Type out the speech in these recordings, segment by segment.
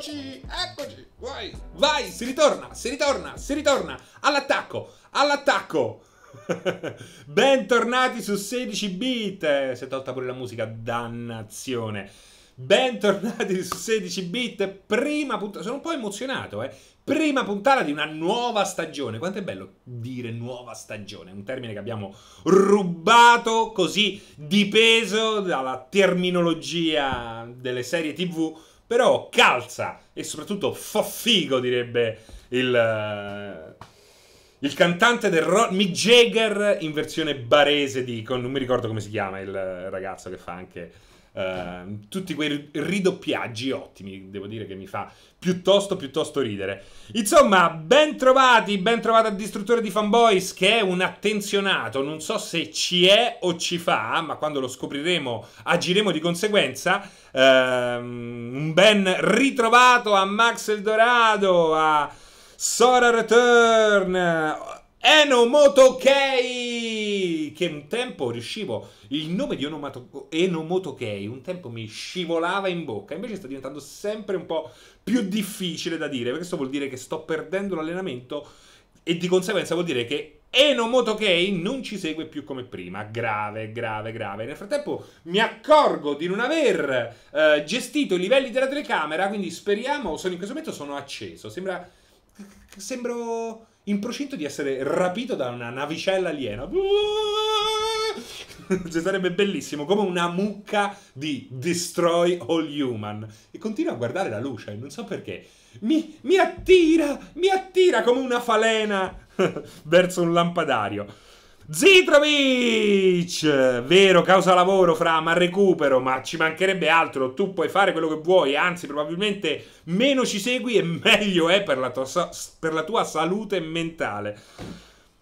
Eccoci, eccoci. Vai, vai, si ritorna, si ritorna, si ritorna. All'attacco, all'attacco. Bentornati su 16 bit. Eh, si è tolta pure la musica, dannazione. Bentornati su 16 bit. Prima puntata. Sono un po' emozionato, eh. Prima puntata di una nuova stagione. Quanto è bello dire nuova stagione, un termine che abbiamo rubato così di peso dalla terminologia delle serie TV però calza e soprattutto fa figo, direbbe il... Uh, il cantante del rock, Mick Jagger in versione barese di... Con, non mi ricordo come si chiama il ragazzo che fa anche Ehm, tutti quei ridoppiaggi ottimi, devo dire che mi fa piuttosto, piuttosto ridere. Insomma, ben trovati, ben trovato al distruttore di fanboys che è un attenzionato, non so se ci è o ci fa, ma quando lo scopriremo agiremo di conseguenza. Ehm, un ben ritrovato a Max Eldorado, a... Sora Return, Enomoto Kei, Che un tempo riuscivo. Il nome di Enomoto Kei, un tempo mi scivolava in bocca. Invece sta diventando sempre un po' più difficile da dire. Questo vuol dire che sto perdendo l'allenamento. E di conseguenza vuol dire che Enomoto Kei non ci segue più come prima. Grave, grave, grave. Nel frattempo mi accorgo di non aver eh, gestito i livelli della telecamera. Quindi speriamo. Sono in questo momento sono acceso. Sembra. Sembro in procinto di essere rapito da una navicella aliena. Ci cioè, sarebbe bellissimo, come una mucca di Destroy All Human. E continua a guardare la luce, non so perché. Mi, mi attira, mi attira come una falena verso un lampadario. Zitrovic! Vero, causa lavoro, fra, ma recupero, ma ci mancherebbe altro. Tu puoi fare quello che vuoi, anzi, probabilmente meno ci segui e meglio è per la tua, per la tua salute mentale.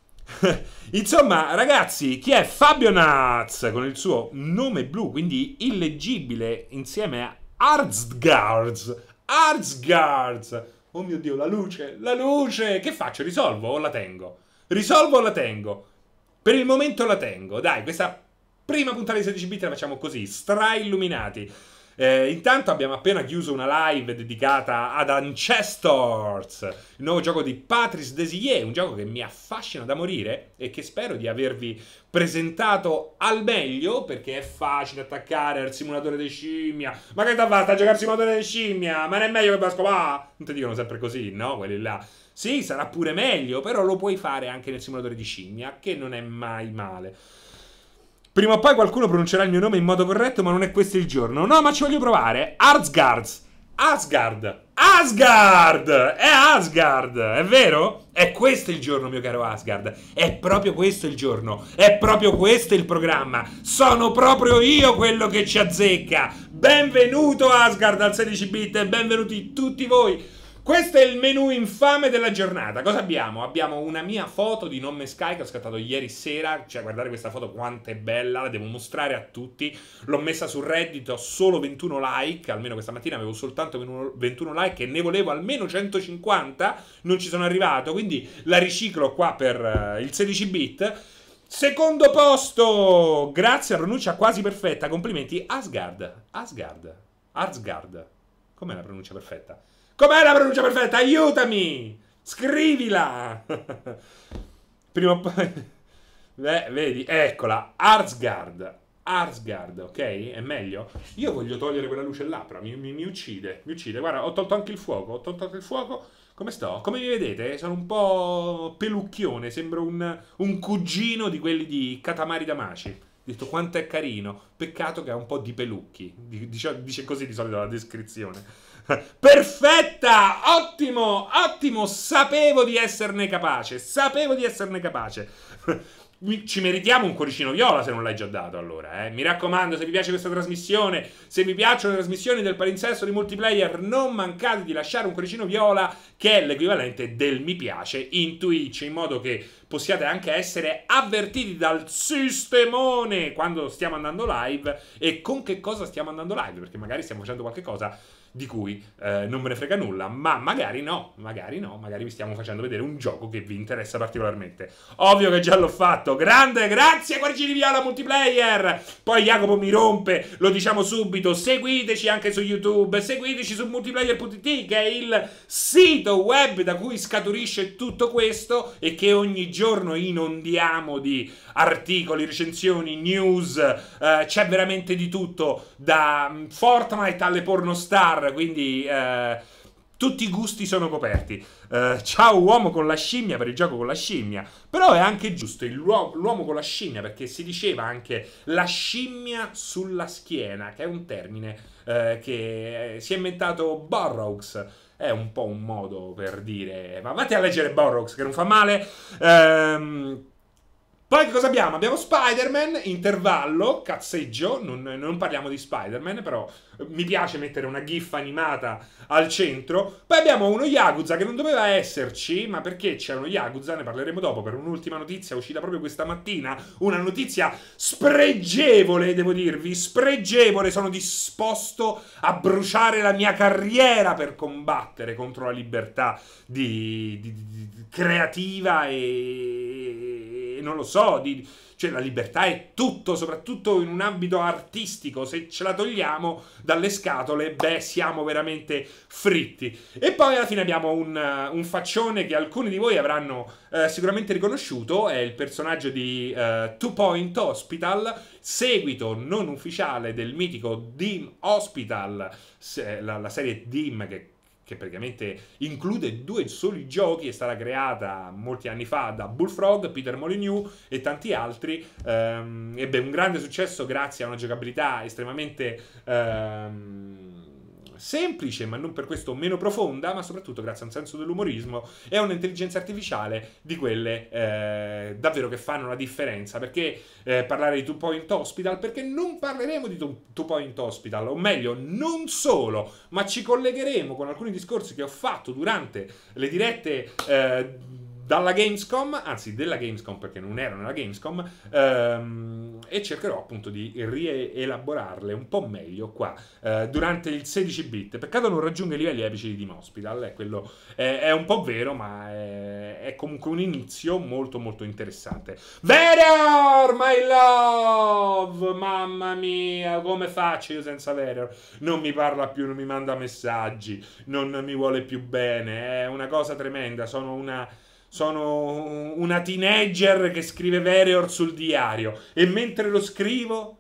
Insomma, ragazzi, chi è Fabio Naz con il suo nome blu, quindi illeggibile, insieme a Arzgards. Arzgards. Oh mio Dio, la luce, la luce! Che faccio? Risolvo o la tengo? Risolvo o la tengo? Per il momento la tengo, dai, questa prima puntata di 16 bit la facciamo così, strailluminati. Eh, intanto abbiamo appena chiuso una live dedicata ad Ancestors, il nuovo gioco di Patrice Desilier, un gioco che mi affascina da morire e che spero di avervi presentato al meglio perché è facile attaccare al simulatore di scimmia. Ma che t'ha fatta a giocare al simulatore di scimmia? Ma non è meglio che Basco? Ma ah, Non ti dicono sempre così, no? Quelli là. Sì, sarà pure meglio, però lo puoi fare anche nel simulatore di scimmia, che non è mai male. Prima o poi qualcuno pronuncerà il mio nome in modo corretto, ma non è questo il giorno. No, ma ci voglio provare. Asgard. Asgard. Asgard! È Asgard, è vero? È questo il giorno, mio caro Asgard. È proprio questo il giorno. È proprio questo il programma. Sono proprio io quello che ci azzecca. Benvenuto Asgard al 16-bit e benvenuti tutti voi questo è il menu infame della giornata. Cosa abbiamo? Abbiamo una mia foto di Nome Sky che ho scattato ieri sera. Cioè, guardate questa foto quanto è bella, la devo mostrare a tutti. L'ho messa su Reddit, ho solo 21 like. Almeno questa mattina avevo soltanto 21 like e ne volevo almeno 150. Non ci sono arrivato, quindi la riciclo qua per eh, il 16 bit. Secondo posto, grazie a pronuncia quasi perfetta. Complimenti, Asgard. Asgard. Asgard. Com'è la pronuncia perfetta? Com'è la pronuncia perfetta? Aiutami! Scrivila! Prima o poi... Beh, vedi, eccola, Arsgard. Arsgard, ok? È meglio? Io voglio togliere quella luce là, però mi, mi, mi, uccide, mi uccide. Guarda, ho tolto anche il fuoco, ho tolto anche il fuoco. Come sto? Come vi vedete? Sono un po' pelucchione, sembro un, un cugino di quelli di Katamari Damaci. Ho detto quanto è carino. Peccato che ha un po' di pelucchi. Dice, dice così di solito la descrizione. Perfetta! Ottimo! Ottimo! Sapevo di esserne capace. Sapevo di esserne capace. ci meritiamo un cuoricino viola se non l'hai già dato allora. Eh. Mi raccomando, se vi piace questa trasmissione, se vi piacciono le trasmissioni del palinsesto di multiplayer, non mancate di lasciare un cuoricino viola che è l'equivalente del mi piace in Twitch, in modo che possiate anche essere avvertiti dal sistemone quando stiamo andando live e con che cosa stiamo andando live, perché magari stiamo facendo qualche cosa di cui eh, non me ne frega nulla, ma magari no, magari no, magari vi stiamo facendo vedere un gioco che vi interessa particolarmente. Ovvio che già l'ho fatto, grande, grazie Guargini Viola Multiplayer! Poi Jacopo mi rompe, lo diciamo subito, seguiteci anche su YouTube, seguiteci su multiplayer.it che è il sito web da cui scaturisce tutto questo e che ogni giorno inondiamo di articoli, recensioni, news, eh, c'è veramente di tutto, da mm, Fortnite alle pornostar, quindi... Eh, tutti i gusti sono coperti. Uh, ciao uomo con la scimmia per il gioco con la scimmia. Però è anche giusto l'uomo con la scimmia perché si diceva anche la scimmia sulla schiena, che è un termine uh, che eh, si è inventato Burroughs. È un po' un modo per dire, ma vatti a leggere Burroughs che non fa male. Ehm... Poi che cosa abbiamo? Abbiamo Spider-Man, intervallo, cazzeggio, non, non parliamo di Spider-Man, però eh, mi piace mettere una gif animata al centro. Poi abbiamo uno Yakuza che non doveva esserci, ma perché c'è uno Yakuza, ne parleremo dopo, per un'ultima notizia uscita proprio questa mattina, una notizia spregevole, devo dirvi, spregevole, sono disposto a bruciare la mia carriera per combattere contro la libertà di, di, di, creativa e non lo so, di, cioè la libertà è tutto, soprattutto in un ambito artistico, se ce la togliamo dalle scatole, beh, siamo veramente fritti. E poi alla fine abbiamo un, un faccione che alcuni di voi avranno eh, sicuramente riconosciuto, è il personaggio di eh, Two Point Hospital, seguito non ufficiale del mitico Dean Hospital, la, la serie Dean che che praticamente include due soli giochi, è stata creata molti anni fa da Bullfrog, Peter Molyneux e tanti altri, ehm, ebbe un grande successo grazie a una giocabilità estremamente... Ehm, semplice ma non per questo meno profonda, ma soprattutto grazie a un senso dell'umorismo e a un'intelligenza artificiale di quelle eh, davvero che fanno la differenza, perché eh, parlare di Two Point Hospital, perché non parleremo di Two Point Hospital, o meglio, non solo, ma ci collegheremo con alcuni discorsi che ho fatto durante le dirette eh, dalla Gamescom, anzi della Gamescom perché non ero nella Gamescom, ehm, e cercherò appunto di rielaborarle un po' meglio qua eh, durante il 16-bit. Peccato non raggiunga i livelli epici di Dim Hospital, è, quello, è, è un po' vero, ma è, è, comunque un inizio molto molto interessante. Verior, my love! Mamma mia, come faccio io senza Verior? Non mi parla più, non mi manda messaggi, non mi vuole più bene, è una cosa tremenda, sono una sono una teenager che scrive Vereor sul diario e mentre lo scrivo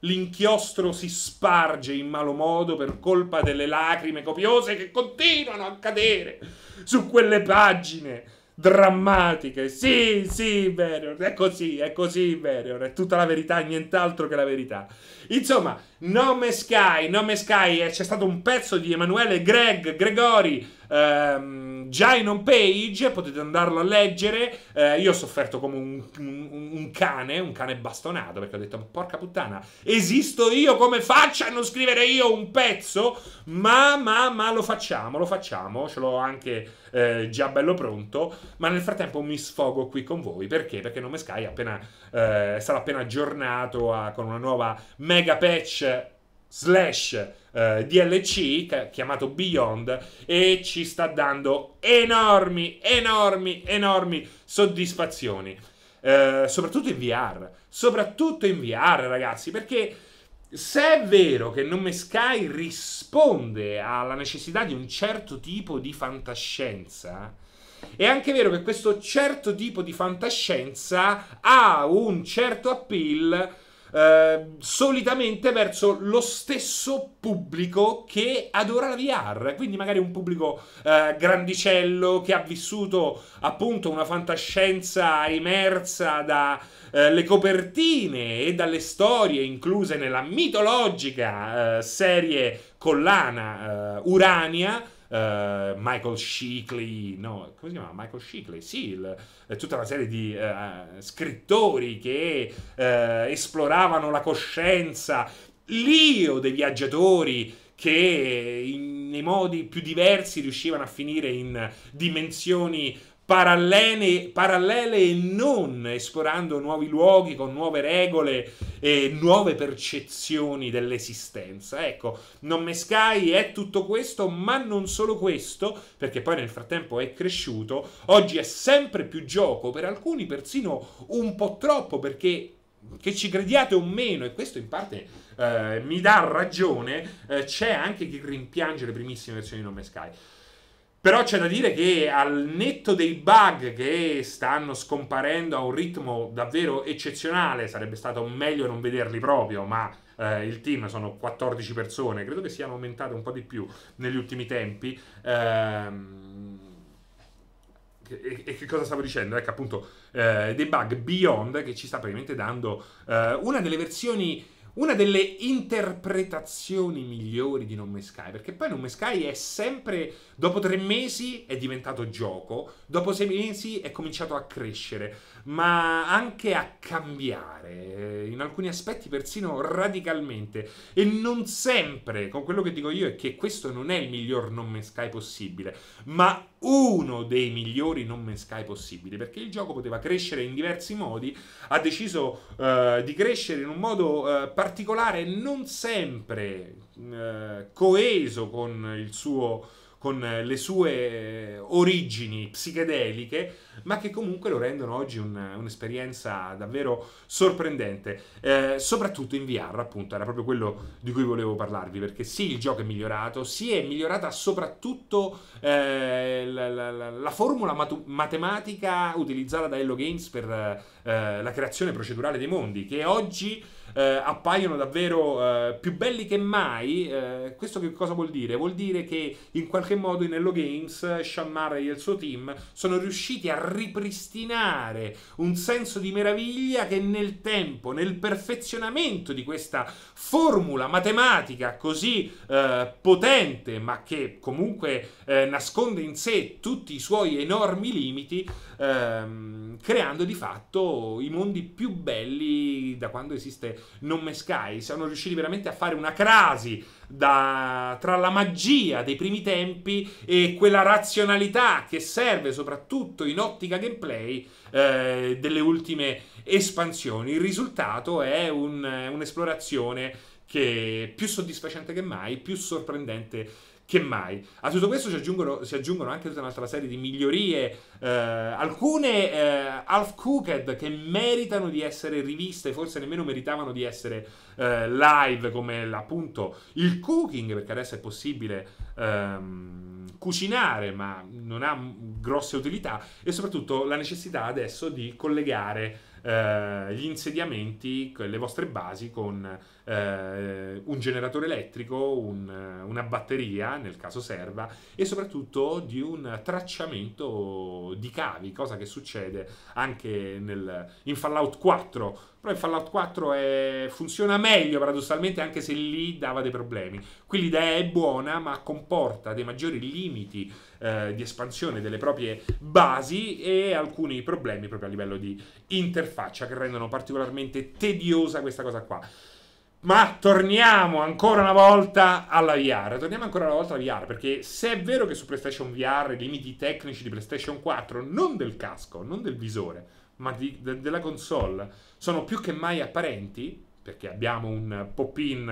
l'inchiostro si sparge in malo modo per colpa delle lacrime copiose che continuano a cadere su quelle pagine drammatiche. Sì, sì, Verior, è così, è così, Verior, è tutta la verità, nient'altro che la verità. Insomma, Nome Sky, Nome Sky, eh, c'è stato un pezzo di Emanuele Greg, Gregori, Ehm, Giant on Page, potete andarlo a leggere. Eh, io ho sofferto come un, un, un, cane, un cane bastonato, perché ho detto, porca puttana, esisto io come faccio a non scrivere io un pezzo? Ma, ma, ma lo facciamo, lo facciamo, ce l'ho anche eh, già bello pronto. Ma nel frattempo mi sfogo qui con voi, perché? Perché Nome Sky appena, eh, sarà appena aggiornato a, ah, con una nuova mega patch slash eh, DLC chiamato Beyond e ci sta dando enormi, enormi, enormi soddisfazioni. Eh, soprattutto in VR, soprattutto in VR ragazzi, perché se è vero che Nome Sky risponde alla necessità di un certo tipo di fantascienza, è anche vero che questo certo tipo di fantascienza ha un certo appeal Ehm, solitamente verso lo stesso pubblico che adora la VR, quindi magari un pubblico eh, grandicello che ha vissuto appunto una fantascienza immersa dalle eh, copertine e dalle storie incluse nella mitologica eh, serie collana eh, Urania uh, Michael Shickley, no, come si chiama? Michael Shickley, sì, il, eh, tutta una serie di uh, scrittori che esploravano la coscienza, l'io dei viaggiatori che in, nei modi più diversi riuscivano a finire in dimensioni parallele, parallele e non, esplorando nuovi luoghi con nuove regole e nuove percezioni dell'esistenza. Ecco, Non Sky è tutto questo, ma non solo questo, perché poi nel frattempo è cresciuto. Oggi è sempre più gioco, per alcuni persino un po' troppo, perché che ci crediate o meno, e questo in parte eh, mi dà ragione, eh, c'è anche chi rimpiange le primissime versioni di Non Nome Sky. Però c'è da dire che al netto dei bug che stanno scomparendo a un ritmo davvero eccezionale, sarebbe stato meglio non vederli proprio, ma eh, il team sono 14 persone, credo che siano aumentate un po' di più negli ultimi tempi. Ehm e, che cosa stavo dicendo? Ecco appunto eh, dei bug Beyond che ci sta praticamente dando eh, una delle versioni una delle interpretazioni migliori di Non Me Sky, perché poi Non Me Sky è sempre, dopo tre mesi è diventato gioco, dopo sei mesi è cominciato a crescere, ma anche a cambiare, eh, in alcuni aspetti persino radicalmente, e non sempre, con quello che dico io è che questo non è il miglior Non Me Sky possibile, ma uno dei migliori non menskai possibili, perché il gioco poteva crescere in diversi modi, ha deciso eh, di crescere in un modo eh, particolare, non sempre eh, coeso con il suo con eh, le sue eh, origini psichedeliche, ma che comunque lo rendono oggi un, un'esperienza davvero sorprendente, eh, soprattutto in VR, appunto, era proprio quello di cui volevo parlarvi, perché sì, il gioco è migliorato, sì, è migliorata soprattutto eh, la, la, la, formula matu- matematica utilizzata da Hello Games per eh, eh, la creazione procedurale dei mondi, che oggi eh, appaiono davvero eh, più belli che mai. Eh, questo che cosa vuol dire? Vuol dire che in qualche modo in Hello Games Sean Murray e il suo team sono riusciti a ripristinare un senso di meraviglia che nel tempo, nel perfezionamento di questa formula matematica così eh, potente, ma che comunque nasconde in sé tutti i suoi enormi limiti, ehm, creando di fatto i mondi più belli da quando esiste Nome Sky. Siamo riusciti veramente a fare una crasi da, tra la magia dei primi tempi e quella razionalità che serve soprattutto in ottica gameplay eh, delle ultime espansioni. Il risultato è un, un'esplorazione che è più soddisfacente che mai, più sorprendente che mai. A tutto questo si aggiungono, si aggiungono anche tutta un'altra serie di migliorie, eh, alcune eh, half-cooked che meritano di essere riviste, forse nemmeno meritavano di essere eh, live, come appunto il cooking, perché adesso è possibile ehm, cucinare, ma non ha grosse utilità, e soprattutto la necessità adesso di collegare eh, gli insediamenti, le vostre basi con eh, un generatore elettrico, un, eh, una batteria nel caso serva e soprattutto di un tracciamento di cavi, cosa che succede anche nel, in Fallout 4. Però in Fallout 4 è, funziona meglio paradossalmente anche se lì dava dei problemi. Qui l'idea è buona ma comporta dei maggiori limiti eh, di espansione delle proprie basi e alcuni problemi proprio a livello di interfaccia che rendono particolarmente tediosa questa cosa qua. Ma torniamo ancora una volta alla VR, torniamo ancora una volta alla VR, perché se è vero che su PlayStation VR i limiti tecnici di PlayStation 4, non del casco, non del visore, ma di, de, della console, sono più che mai apparenti, perché abbiamo un pop-in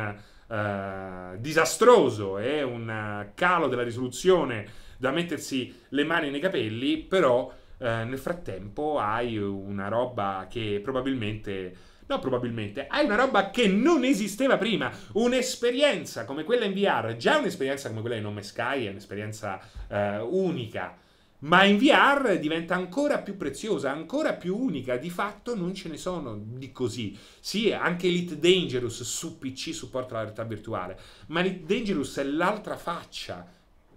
eh, disastroso e un calo della risoluzione da mettersi le mani nei capelli, però eh, nel frattempo hai una roba che probabilmente No, probabilmente. Hai una roba che non esisteva prima. Un'esperienza come quella in VR, già un'esperienza come quella in Home Sky, è un'esperienza eh, unica. Ma in VR diventa ancora più preziosa, ancora più unica. Di fatto non ce ne sono di così. Sì, anche Elite Dangerous su PC supporta la realtà virtuale, ma Elite Dangerous è l'altra faccia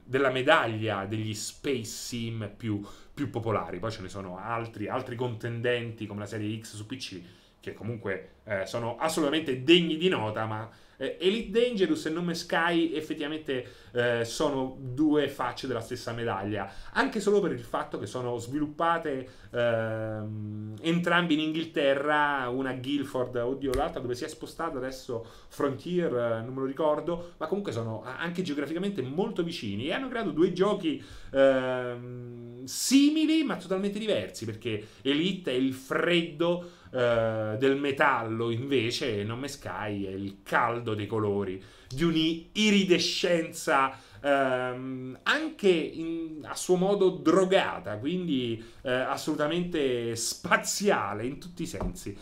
della medaglia degli space sim più, più popolari. Poi ce ne sono altri, altri contendenti come la serie X su PC che comunque eh, sono assolutamente degni di nota, ma eh, Elite Dangerous e Nome Sky effettivamente eh, sono due facce della stessa medaglia, anche solo per il fatto che sono sviluppate ehm, entrambi in Inghilterra, una Guilford, oddio l'altra dove si è spostata adesso Frontier, eh, non me lo ricordo, ma comunque sono anche geograficamente molto vicini e hanno creato due giochi ehm, simili ma totalmente diversi perché Elite è il freddo eh, del metallo invece Nome Sky è il caldo dei colori, di un'iridescenza ehm, anche in, a suo modo drogata, quindi eh, assolutamente spaziale in tutti i sensi.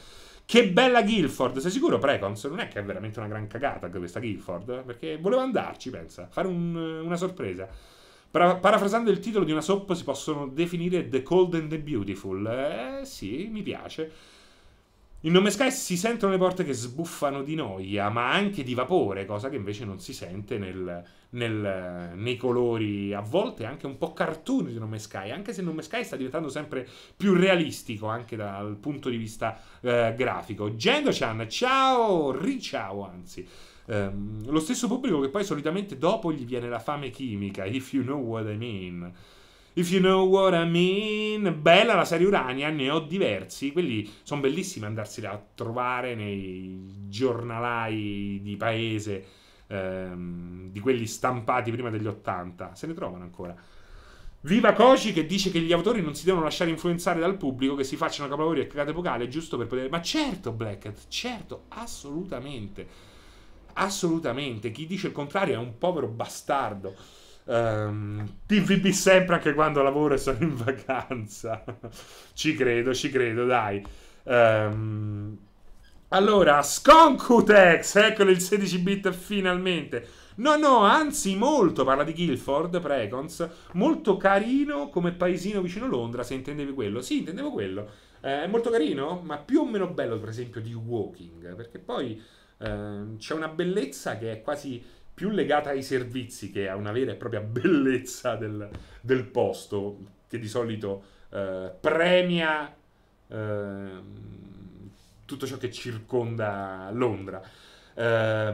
Che bella Guilford, sei sicuro Precons? Non è che è veramente una gran cagata questa Guilford? Eh, perché volevo andarci, pensa, fare un, una sorpresa. Para- parafrasando il titolo di una soap si possono definire The Cold and the Beautiful. Eh sì, mi piace. In Nome Sky si sentono le porte che sbuffano di noia, ma anche di vapore, cosa che invece non si sente nel, nel, nei colori a volte anche un po' cartoon di Nome Sky, anche se Nome Sky sta diventando sempre più realistico anche dal punto di vista eh, grafico. Gendochan, ciao, riciao anzi. Um, lo stesso pubblico che poi solitamente dopo gli viene la fame chimica, if you know what I mean. If you know what I mean. Bella la serie Urania, ne ho diversi. Quelli sono bellissimi andarseli a trovare nei giornalai di paese, ehm, di quelli stampati prima degli 80. Se ne trovano ancora. Viva Koji che dice che gli autori non si devono lasciare influenzare dal pubblico, che si facciano capolavori e cagate epocale, giusto per poter... Ma certo, Blackhead, certo, assolutamente. Assolutamente. Chi dice il contrario è un povero bastardo. Um, ehm, TVB sempre anche quando lavoro e sono in vacanza. ci credo, ci credo, dai. Um, allora, Sconcutex, eccolo il 16 bit finalmente. No, no, anzi molto, parla di Guilford, Precons, molto carino come paesino vicino Londra, se intendevi quello. Sì, intendevo quello. Eh, è molto carino, ma più o meno bello, per esempio, di Walking, perché poi eh, c'è una bellezza che è quasi più legata ai servizi che a una vera e propria bellezza del, del posto, che di solito eh, premia eh, tutto ciò che circonda Londra. Eh,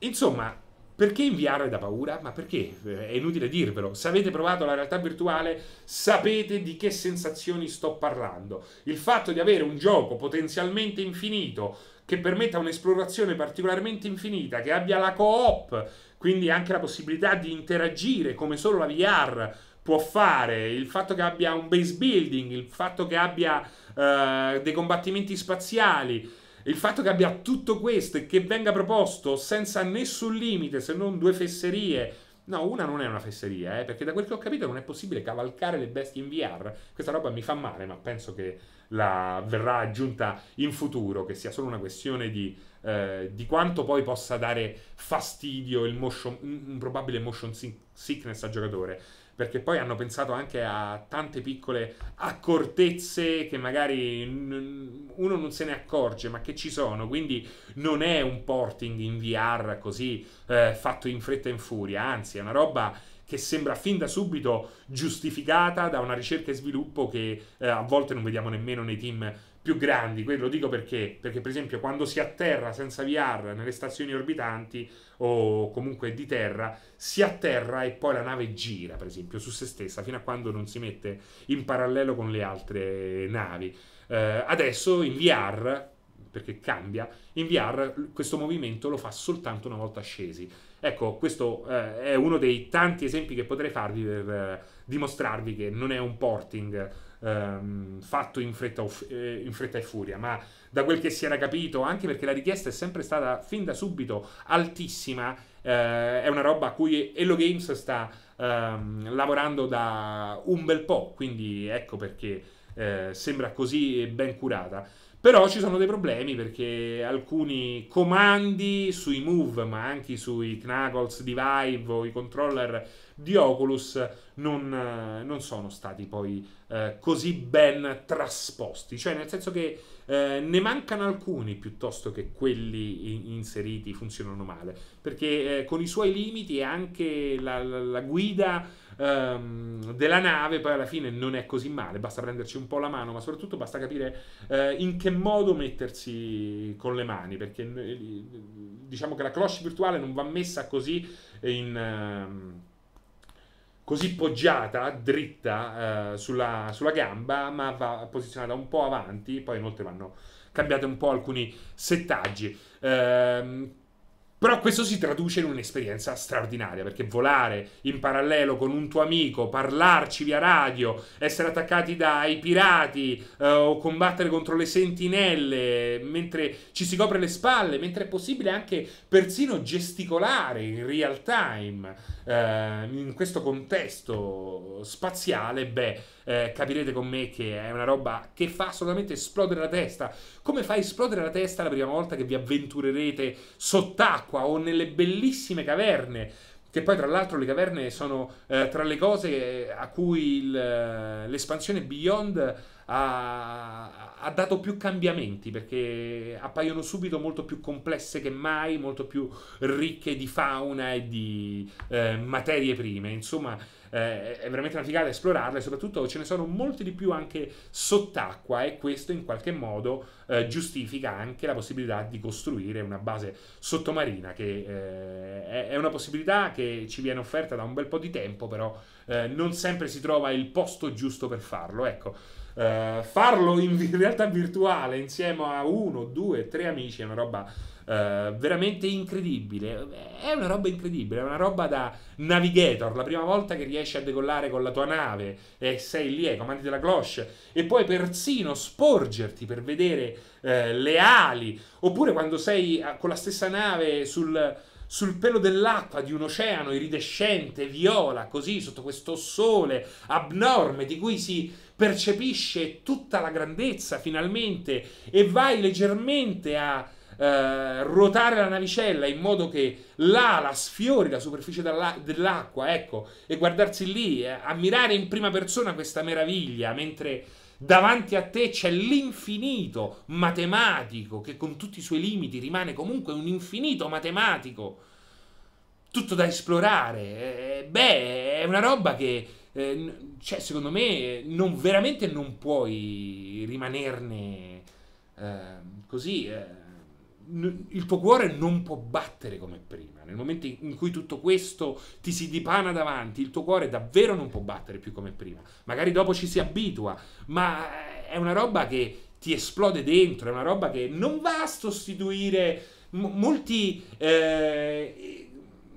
insomma, perché inviare da paura? Ma perché? Eh, è inutile dirvelo. Se avete provato la realtà virtuale, sapete di che sensazioni sto parlando. Il fatto di avere un gioco potenzialmente infinito che permetta un'esplorazione particolarmente infinita, che abbia la co-op, quindi anche la possibilità di interagire come solo la VR può fare, il fatto che abbia un base building, il fatto che abbia eh, dei combattimenti spaziali, il fatto che abbia tutto questo e che venga proposto senza nessun limite se non due fesserie No, una non è una fesseria, eh, perché da quel che ho capito non è possibile cavalcare le bestie in VR. Questa roba mi fa male, ma penso che la verrà aggiunta in futuro, che sia solo una questione di, eh, di quanto poi possa dare fastidio il motion, un probabile motion sickness al giocatore perché poi hanno pensato anche a tante piccole accortezze che magari uno non se ne accorge, ma che ci sono, quindi non è un porting in VR così eh, fatto in fretta e in furia, anzi è una roba che sembra fin da subito giustificata da una ricerca e sviluppo che eh, a volte non vediamo nemmeno nei team più grandi, lo dico perché, perché per esempio quando si atterra senza VR nelle stazioni orbitanti o comunque di terra, si atterra e poi la nave gira per esempio su se stessa fino a quando non si mette in parallelo con le altre navi. Eh, adesso in VR, perché cambia, in VR questo movimento lo fa soltanto una volta scesi. Ecco, questo eh, è uno dei tanti esempi che potrei farvi per eh, dimostrarvi che non è un porting ehm, fatto in fretta, eh, in fretta, e furia, ma da quel che si era capito, anche perché la richiesta è sempre stata fin da subito altissima, eh, è una roba a cui Hello Games sta ehm, lavorando da un bel po', quindi ecco perché eh, sembra così ben curata. Però ci sono dei problemi perché alcuni comandi sui move, ma anche sui Knuckles di Vive o i controller di Oculus non, eh, non sono stati poi eh, così ben trasposti, cioè nel senso che eh, ne mancano alcuni piuttosto che quelli in- inseriti funzionano male, perché eh, con i suoi limiti e anche la, la, la guida ehm, della nave poi alla fine non è così male, basta prenderci un po' la mano, ma soprattutto basta capire eh, in che modo mettersi con le mani, perché eh, diciamo che la cloche virtuale non va messa così in... Ehm, così poggiata, dritta eh, sulla, sulla, gamba, ma va posizionata un po' avanti, poi inoltre vanno cambiati un po' alcuni settaggi. Ehm, però questo si traduce in un'esperienza straordinaria, perché volare in parallelo con un tuo amico, parlarci via radio, essere attaccati dai pirati eh, o combattere contro le sentinelle mentre ci si copre le spalle, mentre è possibile anche persino gesticolare in real time, eh, in questo contesto spaziale, beh, eh, capirete con me che è una roba che fa assolutamente esplodere la testa. Come fa a esplodere la testa la prima volta che vi avventurerete sott'acqua o nelle bellissime caverne? che poi tra l'altro le caverne sono eh, tra le cose eh, a cui il, eh, l'espansione Beyond ha, ha, dato più cambiamenti perché appaiono subito molto più complesse che mai, molto più ricche di fauna e di eh, materie prime. Insomma, eh, è veramente una figata esplorarle, soprattutto ce ne sono molti di più anche sott'acqua e questo in qualche modo eh, giustifica anche la possibilità di costruire una base sottomarina, che eh, è una possibilità che ci viene offerta da un bel po' di tempo, però eh, non sempre si trova il posto giusto per farlo. Ecco, eh, farlo in realtà virtuale insieme a uno, due, tre amici è una roba Uh, veramente incredibile. È una roba incredibile, è una roba da navigator. La prima volta che riesci a decollare con la tua nave e sei lì ai comandi della cloche, e puoi persino sporgerti per vedere eh, le ali, oppure quando sei eh, con la stessa nave sul, sul pelo dell'acqua di un oceano iridescente, viola, così, sotto questo sole abnorme di cui si percepisce tutta la grandezza finalmente e vai leggermente a eh, ruotare la navicella in modo che l'ala sfiori la superficie dell'acqua, ecco, e guardarsi lì, eh, ammirare in prima persona questa meraviglia mentre Davanti a te c'è l'infinito matematico che con tutti i suoi limiti rimane comunque un infinito matematico. Tutto da esplorare. Eh, beh, è una roba che eh, cioè, secondo me non, veramente non puoi rimanerne eh, così eh, il tuo cuore non può battere come prima. Nel momento in cui tutto questo ti si dipana davanti, il tuo cuore davvero non può battere più come prima. Magari dopo ci si abitua, ma è una roba che ti esplode dentro, è una roba che non va a sostituire m- molti... Eh,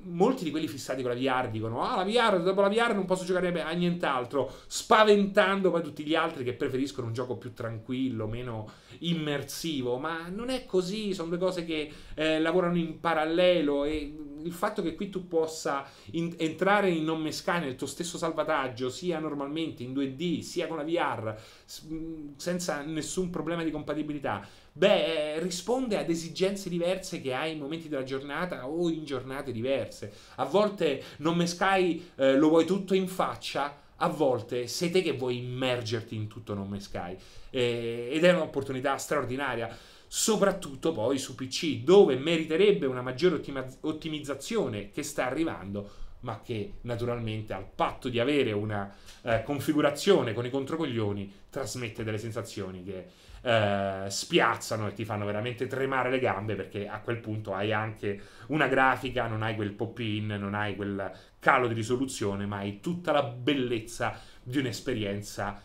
molti di quelli fissati con la VR dicono: Ah, la VR, dopo la VR non posso giocare a nient'altro, spaventando poi tutti gli altri che preferiscono un gioco più tranquillo, meno immersivo, ma non è così, sono due cose che eh, lavorano in parallelo e il fatto che qui tu possa in- entrare in non sky nel tuo stesso salvataggio, sia normalmente in 2D, sia con la VR, s- mm, senza nessun problema di compatibilità, beh, eh, risponde ad esigenze diverse che hai in momenti della giornata o in giornate diverse. A volte non sky eh, lo vuoi tutto in faccia, a volte sei te che vuoi immergerti in tutto Non Man's Sky eh, ed è un'opportunità straordinaria soprattutto poi su PC dove meriterebbe una maggiore ottimizzazione che sta arrivando ma che naturalmente al patto di avere una eh, configurazione con i controcoglioni trasmette delle sensazioni che eh, spiazzano e ti fanno veramente tremare le gambe perché a quel punto hai anche una grafica, non hai quel pop-in, non hai quel calo di risoluzione, ma hai tutta la bellezza di un'esperienza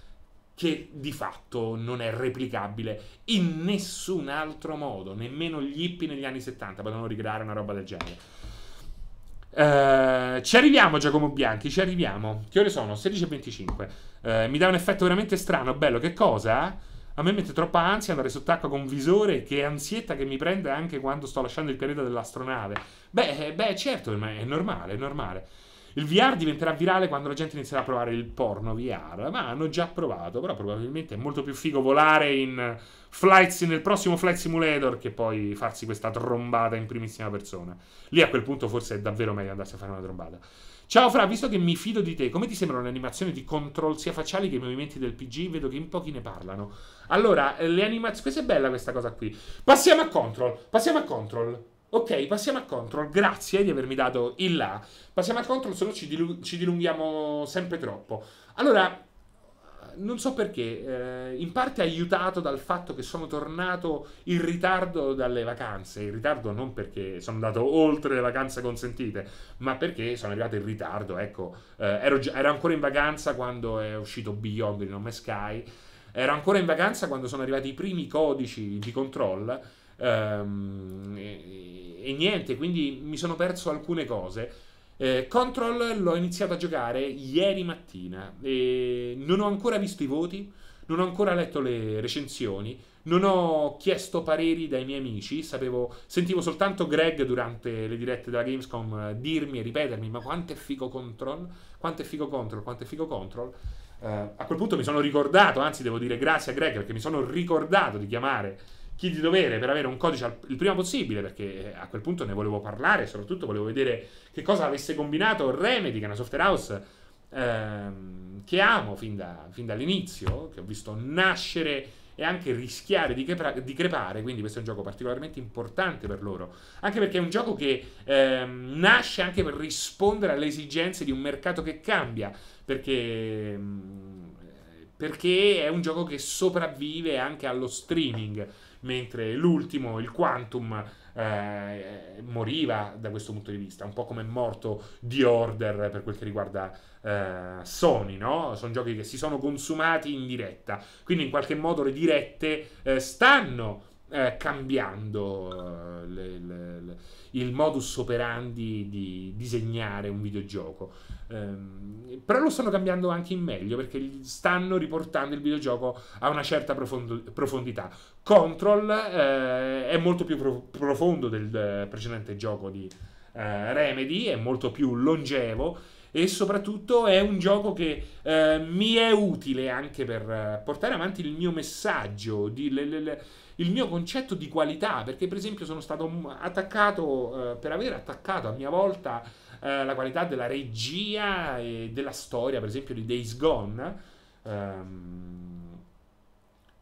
che di fatto non è replicabile in nessun altro modo, nemmeno gli hippie negli anni 70 potevano ricreare una roba del genere. Eh, ci arriviamo Giacomo Bianchi, ci arriviamo. Che ore sono? 16.25. Uh, eh, mi dà un effetto veramente strano, bello. Che cosa? A me mette troppa ansia andare sott'acqua con un visore, che ansietta che mi prende anche quando sto lasciando il pianeta dell'astronave. Beh, eh, beh certo, è normale, è normale. Il VR diventerà virale quando la gente inizierà a provare il porno VR, ma hanno già provato, però probabilmente è molto più figo volare in flight, nel prossimo Flight Simulator che poi farsi questa trombata in primissima persona. Lì a quel punto forse è davvero meglio andarsi a fare una trombata. Ciao Fra, visto che mi fido di te, come ti sembrano le animazioni di control sia facciali che i movimenti del PG? Vedo che in pochi ne parlano. Allora, eh, le animazioni... Questa è bella questa cosa qui. Passiamo a control, passiamo a control. Ok, passiamo a control. Grazie di avermi dato il là. Passiamo a control, se no ci, dilu- ci dilunghiamo sempre troppo. Allora, non so perché, eh, in parte aiutato dal fatto che sono tornato in ritardo dalle vacanze, in ritardo non perché sono andato oltre le vacanze consentite, ma perché sono arrivato in ritardo, ecco, eh, ero, ero, ancora in vacanza quando è uscito Beyond di Nome Sky, ero ancora in vacanza quando sono arrivati i primi codici di control Um, e, e, niente, quindi mi sono perso alcune cose. Eh, Control l'ho iniziato a giocare ieri mattina e non ho ancora visto i voti, non ho ancora letto le recensioni, non ho chiesto pareri dai miei amici, sapevo, sentivo soltanto Greg durante le dirette della Gamescom eh, dirmi e ripetermi ma quanto è figo Control, quanto è figo Control, quanto è figo Control. Eh, a quel punto mi sono ricordato, anzi devo dire grazie a Greg perché mi sono ricordato di chiamare chi di dovere per avere un codice il prima possibile, perché eh, a quel punto ne volevo parlare, soprattutto volevo vedere che cosa avesse combinato Remedy, che è una software house ehm, che amo fin, da, fin, dall'inizio, che ho visto nascere e anche rischiare di, crepra- di, crepare, quindi questo è un gioco particolarmente importante per loro, anche perché è un gioco che ehm, nasce anche per rispondere alle esigenze di un mercato che cambia, perché... Mh, mm, perché è un gioco che sopravvive anche allo streaming mentre l'ultimo, il Quantum, eh, moriva da questo punto di vista, un po' come è morto The Order per quel che riguarda eh, Sony, no? Sono giochi che si sono consumati in diretta, quindi in qualche modo le dirette eh, stanno eh, cambiando eh, le, le, le, il modus operandi di disegnare un videogioco. Eh, però lo stanno cambiando anche in meglio perché stanno riportando il videogioco a una certa profond- profondità. Control eh, è molto più pro- profondo del eh, precedente gioco di eh, Remedy, è molto più longevo e soprattutto è un gioco che mi è utile anche per portare avanti il mio messaggio. Di, le, il mio concetto di qualità, perché per esempio sono stato attaccato eh, per aver attaccato a mia volta eh, la qualità della regia e della storia, per esempio di Days Gone. Ehm,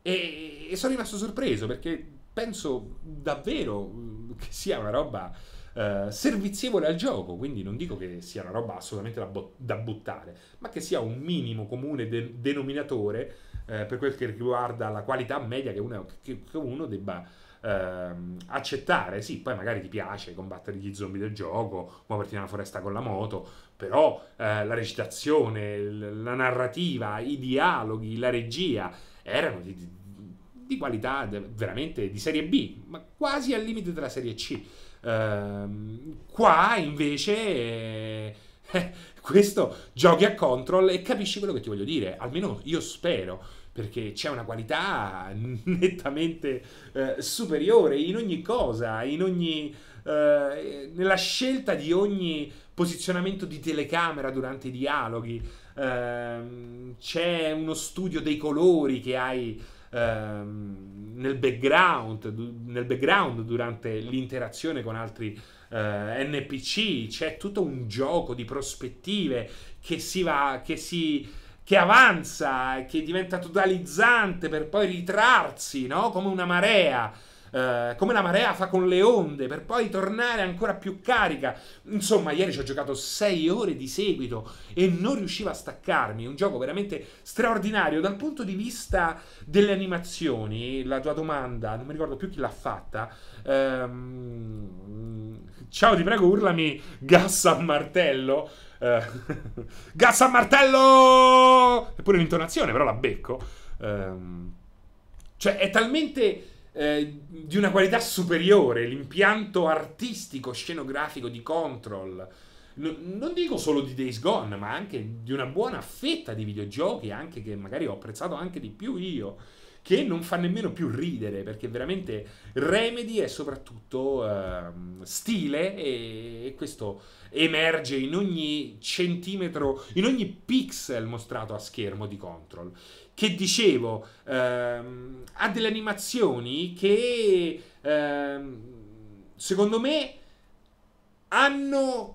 e, e, sono rimasto sorpreso perché penso davvero mm, che sia una roba eh, servizievole al gioco, quindi non dico che sia una roba assolutamente da, bo- da buttare, ma che sia un minimo comune de- denominatore eh, per quel che riguarda la qualità media che uno, che, che uno debba ehm, accettare. Sì, poi magari ti piace combattere gli zombie del gioco, muoverti nella foresta con la moto, però eh, la recitazione, la narrativa, i dialoghi, la regia erano di, di, qualità veramente di serie B, ma quasi al limite della serie C. Eh, qua invece eh, eh, questo giochi a control e capisci quello che ti voglio dire, almeno io spero, perché c'è una qualità nettamente eh, superiore in ogni cosa, in ogni, eh, nella scelta di ogni posizionamento di telecamera durante i dialoghi. Ehm, c'è uno studio dei colori che hai ehm, nel background, nel background durante l'interazione con altri eh, NPC, c'è tutto un gioco di prospettive che si va, che si che avanza, che diventa totalizzante per poi ritrarsi, no? Come una marea. Eh, come la marea fa con le onde, per poi tornare ancora più carica. Insomma, ieri ci ho giocato 6 ore di seguito e non riuscivo a staccarmi. Un gioco veramente straordinario dal punto di vista delle animazioni. La tua domanda, non mi ricordo più chi l'ha fatta. Ehm... ciao, ti prego, urlami gas a martello. Eh... gas a martello! Eppure l'intonazione, però la becco. Ehm... cioè, è talmente eh, di una qualità superiore, l'impianto artistico, scenografico di Control, non dico solo di Days Gone, ma anche di una buona fetta di videogiochi, anche che magari ho apprezzato anche di più io, che non fa nemmeno più ridere, perché veramente Remedy è soprattutto eh, stile e, e, questo emerge in ogni centimetro, in ogni pixel mostrato a schermo di Control che dicevo, ehm, ha delle animazioni che ehm, secondo me hanno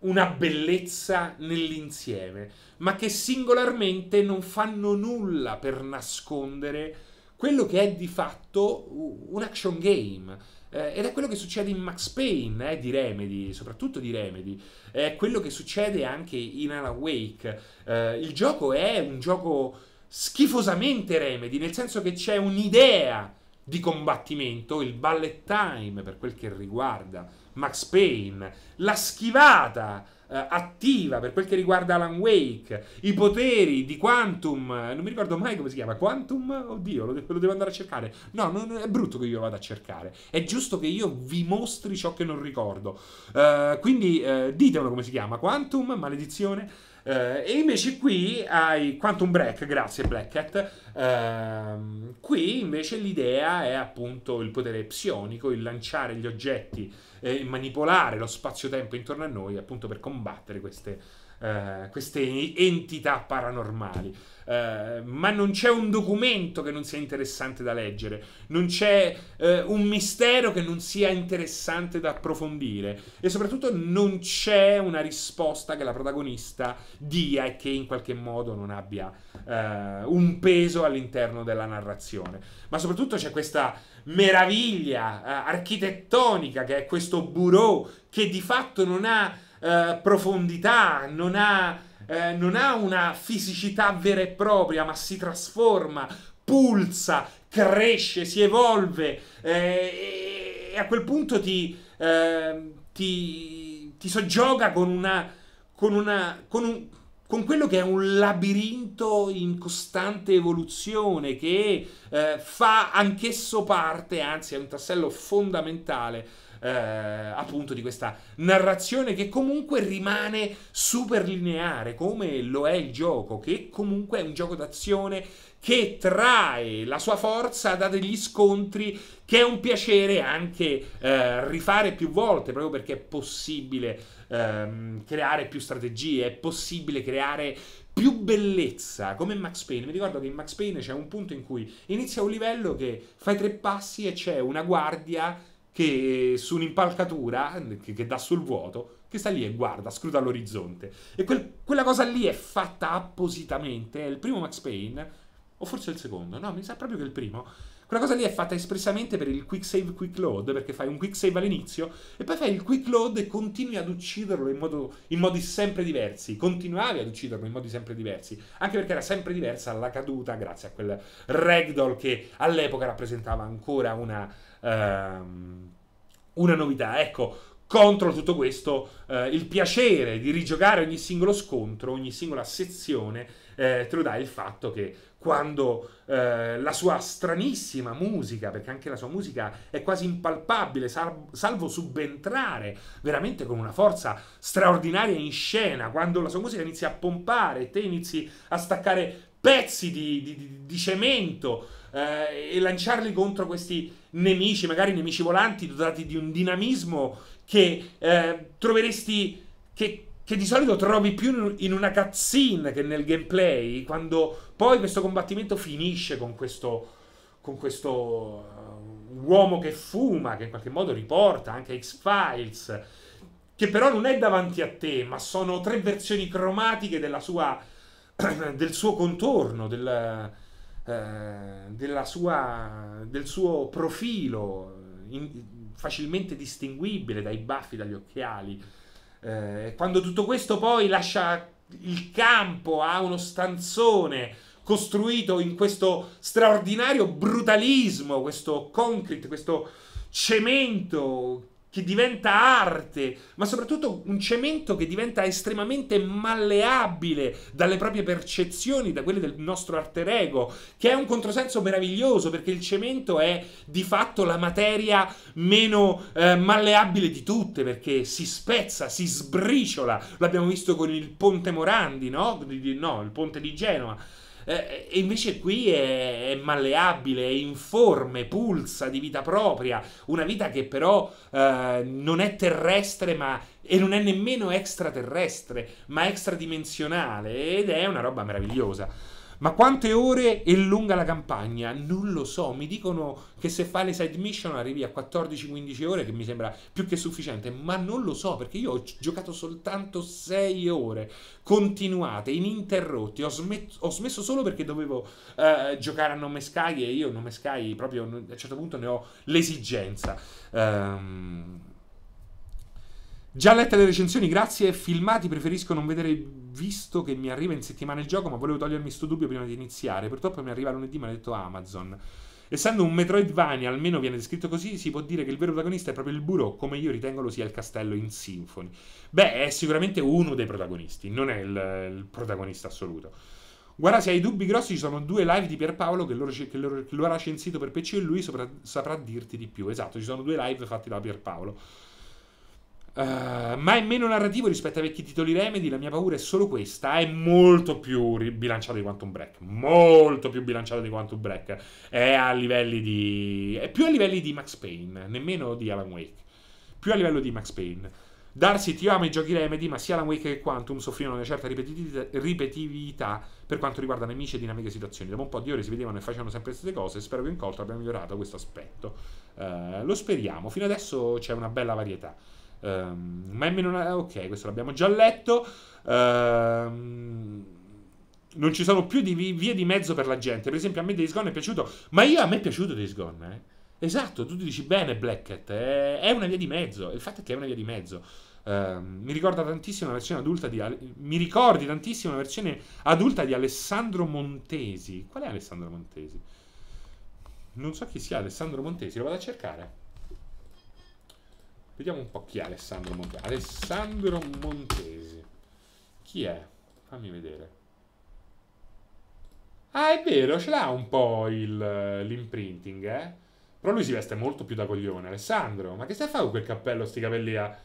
una bellezza nell'insieme, ma che singolarmente non fanno nulla per nascondere quello che è di fatto un action game. Eh, ed è quello che succede in Max Payne, eh, di Remedy, soprattutto di Remedy. È quello che succede anche in Alan Wake. Eh, il gioco è un gioco schifosamente Remedy, nel senso che c'è un'idea di combattimento, il ballet time per quel che riguarda Max Payne, la schivata eh, attiva per quel che riguarda Alan Wake, i poteri di Quantum, non mi ricordo mai come si chiama, Quantum, oddio, lo, lo devo andare a cercare. No, non, è brutto che io lo vada a cercare, è giusto che io vi mostri ciò che non ricordo. Uh, quindi uh, ditemelo come si chiama, Quantum, maledizione. Uh, e invece qui hai Quantum Break, grazie Black Cat. Uh, ehm, qui invece l'idea è appunto il potere psionico, il lanciare gli oggetti eh, manipolare lo spazio-tempo intorno a noi appunto per combattere queste eh, queste entità paranormali. Eh, ma non c'è un documento che non sia interessante da leggere, non c'è eh, un mistero che non sia interessante da approfondire e soprattutto non c'è una risposta che la protagonista dia e che in qualche modo non abbia eh, un peso all'interno della narrazione. Ma soprattutto c'è questa meraviglia eh, architettonica che è questo bureau che di fatto non ha eh, profondità, non ha, eh, non ha una fisicità vera e propria, ma si trasforma, pulsa, cresce, si evolve eh, e a quel punto ti, ehm, ti, ti soggioga con una... Con, una, con un, con quello che è un labirinto in costante evoluzione che eh, fa anch'esso parte, anzi è un tassello fondamentale eh, appunto di questa narrazione che comunque rimane super lineare, come lo è il gioco, che comunque è un gioco d'azione che trae la sua forza da degli scontri che è un piacere anche eh, rifare più volte, proprio perché è possibile ehm, creare più strategie, è possibile creare più bellezza, come in Max Payne. Mi ricordo che in Max Payne c'è un punto in cui inizia un livello che fai tre passi e c'è una guardia che su un'impalcatura che, che dà sul vuoto, che sta lì e guarda, scruta l'orizzonte. E quel, quella cosa lì è fatta appositamente. È il primo Max Payne, o forse il secondo, no, mi sa proprio che il primo. Quella cosa lì è fatta espressamente per il quick save, quick load, perché fai un quick save all'inizio e poi fai il quick load e continui ad ucciderlo in, modo, in, modi sempre diversi. Continuavi ad ucciderlo in modi sempre diversi, anche perché era sempre diversa la caduta grazie a quel ragdoll che all'epoca rappresentava ancora una ehm, una novità. Ecco, contro tutto questo, eh, il piacere di rigiocare ogni singolo scontro, ogni singola sezione, eh, te lo dà il fatto che quando eh, la sua stranissima musica, perché anche la sua musica è quasi impalpabile, salvo, salvo subentrare veramente con una forza straordinaria in scena, quando la sua musica inizia a pompare, te inizi a staccare pezzi di, di, di cemento eh, e lanciarli contro questi nemici, magari nemici volanti, dotati di un dinamismo che eh, troveresti. Che, che, di solito trovi più in una cutscene che nel gameplay, quando poi questo combattimento finisce con questo. Con questo uh, uomo che fuma, che in qualche modo riporta anche X-Files, che però non è davanti a te, ma sono tre versioni cromatiche sua, del suo contorno, del, eh, della sua, del suo profilo eh, in, facilmente distinguibile dai baffi, dagli occhiali. Eh, quando tutto questo poi lascia il campo a uno stanzone costruito in questo straordinario brutalismo, questo concrete, questo cemento che diventa arte, ma soprattutto un cemento che diventa estremamente malleabile dalle proprie percezioni, da quelle del nostro alter ego, che è un controsenso meraviglioso perché il cemento è di fatto la materia meno eh, malleabile di tutte perché si spezza, si sbriciola. L'abbiamo visto con il ponte Morandi, no? No, il ponte di Genova eh, eh, e invece qui è, è malleabile, è informe, pulsa di vita propria, una vita che però eh, non è terrestre ma, e non è nemmeno extraterrestre, ma extradimensionale ed è una roba meravigliosa. Ma quante ore è lunga la campagna? Non lo so, mi dicono che se fai le side mission arrivi a 14-15 ore, che mi sembra più che sufficiente, ma non lo so perché io ho giocato soltanto 6 ore continuate, ininterrotte, ho, smet- ho smesso solo perché dovevo eh, giocare a Nome Sky e io Nome Sky proprio a un certo punto ne ho l'esigenza. Um... Già lette le recensioni, grazie, filmati, preferisco non vedere visto che mi arriva in settimana il gioco, ma volevo togliermi sto dubbio prima di iniziare. Purtroppo mi arriva lunedì, mi ha detto Amazon. Essendo un Metroidvania, almeno viene descritto così, si può dire che il vero protagonista è proprio il burò, come io ritengo lo sia il castello in Symphony. Beh, è sicuramente uno dei protagonisti, non è il, il protagonista assoluto. Guarda, se hai dubbi grossi, ci sono due live di Pierpaolo che loro, che loro, che loro ha censito per PC e lui sopra, saprà dirti di più. Esatto, ci sono due live fatti da Pierpaolo. Uh, ma è meno narrativo rispetto ai vecchi titoli Remedy. La mia paura è solo questa: è molto più bilanciato di Quantum Break. Molto più bilanciato di Quantum Break. È a livelli di. È più a livelli di Max Payne, nemmeno di Alan Wake. Più a livello di Max Payne. Darsi ti ama i giochi Remedy, ma sia Alan Wake che Quantum soffrivano una certa ripetitività per quanto riguarda nemici e dinamiche situazioni. Da un po' di ore si vedevano e facevano sempre le stesse cose. Spero che in Coltra abbia migliorato questo aspetto. Uh, lo speriamo. Fino adesso c'è una bella varietà. Um, ehm, Memmi non ha... Eh, ok, questo l'abbiamo già letto. Um, non ci sono più di vie di mezzo per la gente. Per esempio, a me Days Gone è piaciuto, ma io a me è piaciuto Days Gone. Eh? Esatto, tu ti dici bene, Blackett, eh, è una via di mezzo. Il fatto è che è una via di mezzo. Uh, mi ricorda tantissimo la versione adulta di mi ricordi tantissimo la versione adulta di Alessandro Montesi. Qual è Alessandro Montesi? Non so chi sia Alessandro Montesi, lo vado a cercare. Vediamo un po' chi è Alessandro Montesi. Alessandro Montesi. Chi è? Fammi vedere. Ah, è vero, ce l'ha un po' l'imprinting, eh? Però lui si veste molto più da coglione. Alessandro, ma che stai a fare con quel cappello, sti capelli a...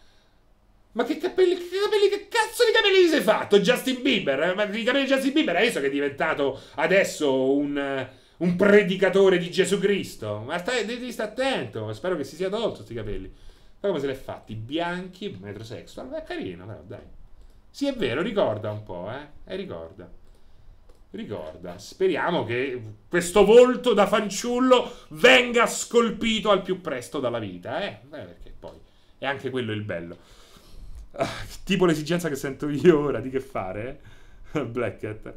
Ma che capelli, che capelli, che cazzo di capelli ti sei fatto? Justin Bieber? Eh, ma i capelli di Justin Bieber hai visto che è diventato adesso un, un predicatore di Gesù Cristo? Ma stai, devi stare attento, spero che si sia tolto sti capelli. Però come se l'è fatti? Bianchi, metrosexual, è carino però, dai. Sì, è vero, ricorda un po', eh? eh ricorda. Ricorda. Speriamo che questo volto da fanciullo venga scolpito al più presto dalla vita, eh? Beh, perché poi è anche quello il bello. Ah, tipo l'esigenza che sento io ora di che fare, eh? Blackcat.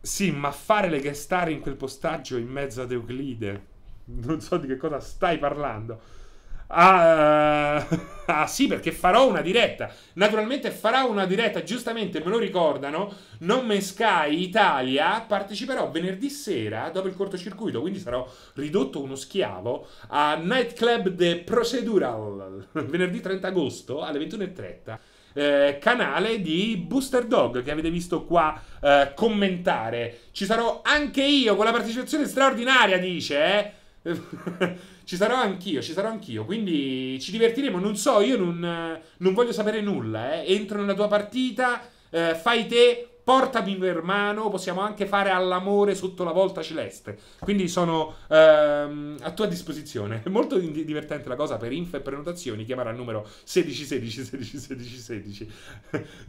Sì, ma fare le guest in quel postaggio in mezzo ad Euclide non so di che cosa stai parlando. Ah, eh, ah, sì, perché farò una diretta. Naturalmente farò una diretta, giustamente me lo ricordano. Non me Sky Italia parteciperò venerdì sera dopo il cortocircuito, quindi sarò ridotto uno schiavo a Nightclub The Procedural venerdì 30 agosto alle 21.30. Eh, canale di Booster Dog che avete visto qua eh, commentare ci sarò anche io con la partecipazione straordinaria dice eh? ci sarò anch'io, ci sarò anch'io. Quindi ci divertiremo. Non so, io non, non voglio sapere nulla. Eh. Entro nella tua partita, eh, fai te, portami in mano. Possiamo anche fare all'amore sotto la volta celeste. Quindi sono ehm, a tua disposizione. È molto divertente la cosa per info e prenotazioni. Chiamare al numero 1616161616. 16 16 16 16.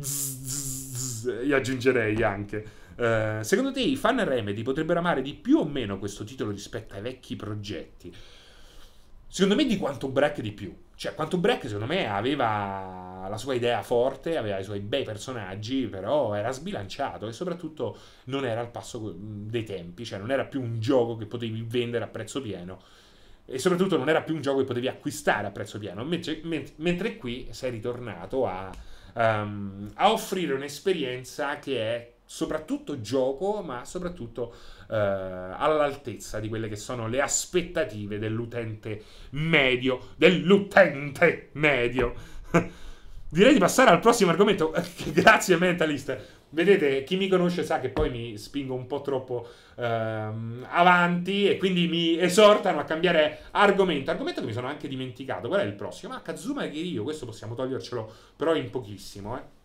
zzz, aggiungerei anche. Eh, secondo te i fan Remedy potrebbero amare di più o meno questo titolo rispetto ai vecchi progetti? Secondo me di quanto Break di più. Cioè, quanto Breck secondo me aveva la sua idea forte, aveva i suoi bei personaggi, però era sbilanciato e soprattutto non era al passo dei tempi, cioè non era più un gioco che potevi vendere a prezzo pieno e soprattutto non era più un gioco che potevi acquistare a prezzo pieno, mentre, mentre qui sei ritornato a, um, a offrire un'esperienza che è soprattutto gioco, ma soprattutto eh, all'altezza di quelle che sono le aspettative dell'utente medio, dell'utente medio. Direi di passare al prossimo argomento. Grazie Mentalist. Vedete, chi mi conosce sa che poi mi spingo un po' troppo ehm, avanti e quindi mi esortano a cambiare argomento. Argomento che mi sono anche dimenticato. Qual è il prossimo? Ah, Kazuma e Kiryu, questo possiamo togliercelo però in pochissimo, eh.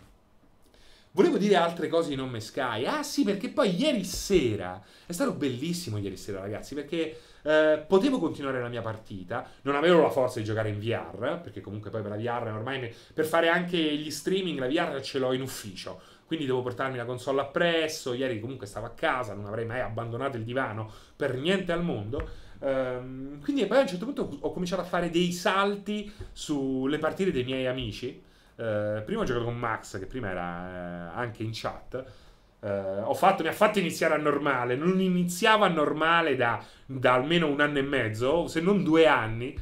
Volevo dire altre cose di Non Mescai. Ah sì, perché poi ieri sera, è stato bellissimo ieri sera ragazzi, perché eh, potevo continuare la mia partita, non avevo la forza di giocare in VR, perché comunque poi per la VR ormai per fare anche gli streaming la VR ce l'ho in ufficio, quindi devo portarmi la console appresso, ieri comunque stavo a casa, non avrei mai abbandonato il divano per niente al mondo. Um, quindi poi a un certo punto ho cominciato a fare dei salti sulle partite dei miei amici eh, prima ho giocato con Max, che prima era eh, anche in chat. Eh, fatto, mi ha fatto iniziare a normale. Non iniziava a normale da, da almeno un anno e mezzo, se non due anni, eh,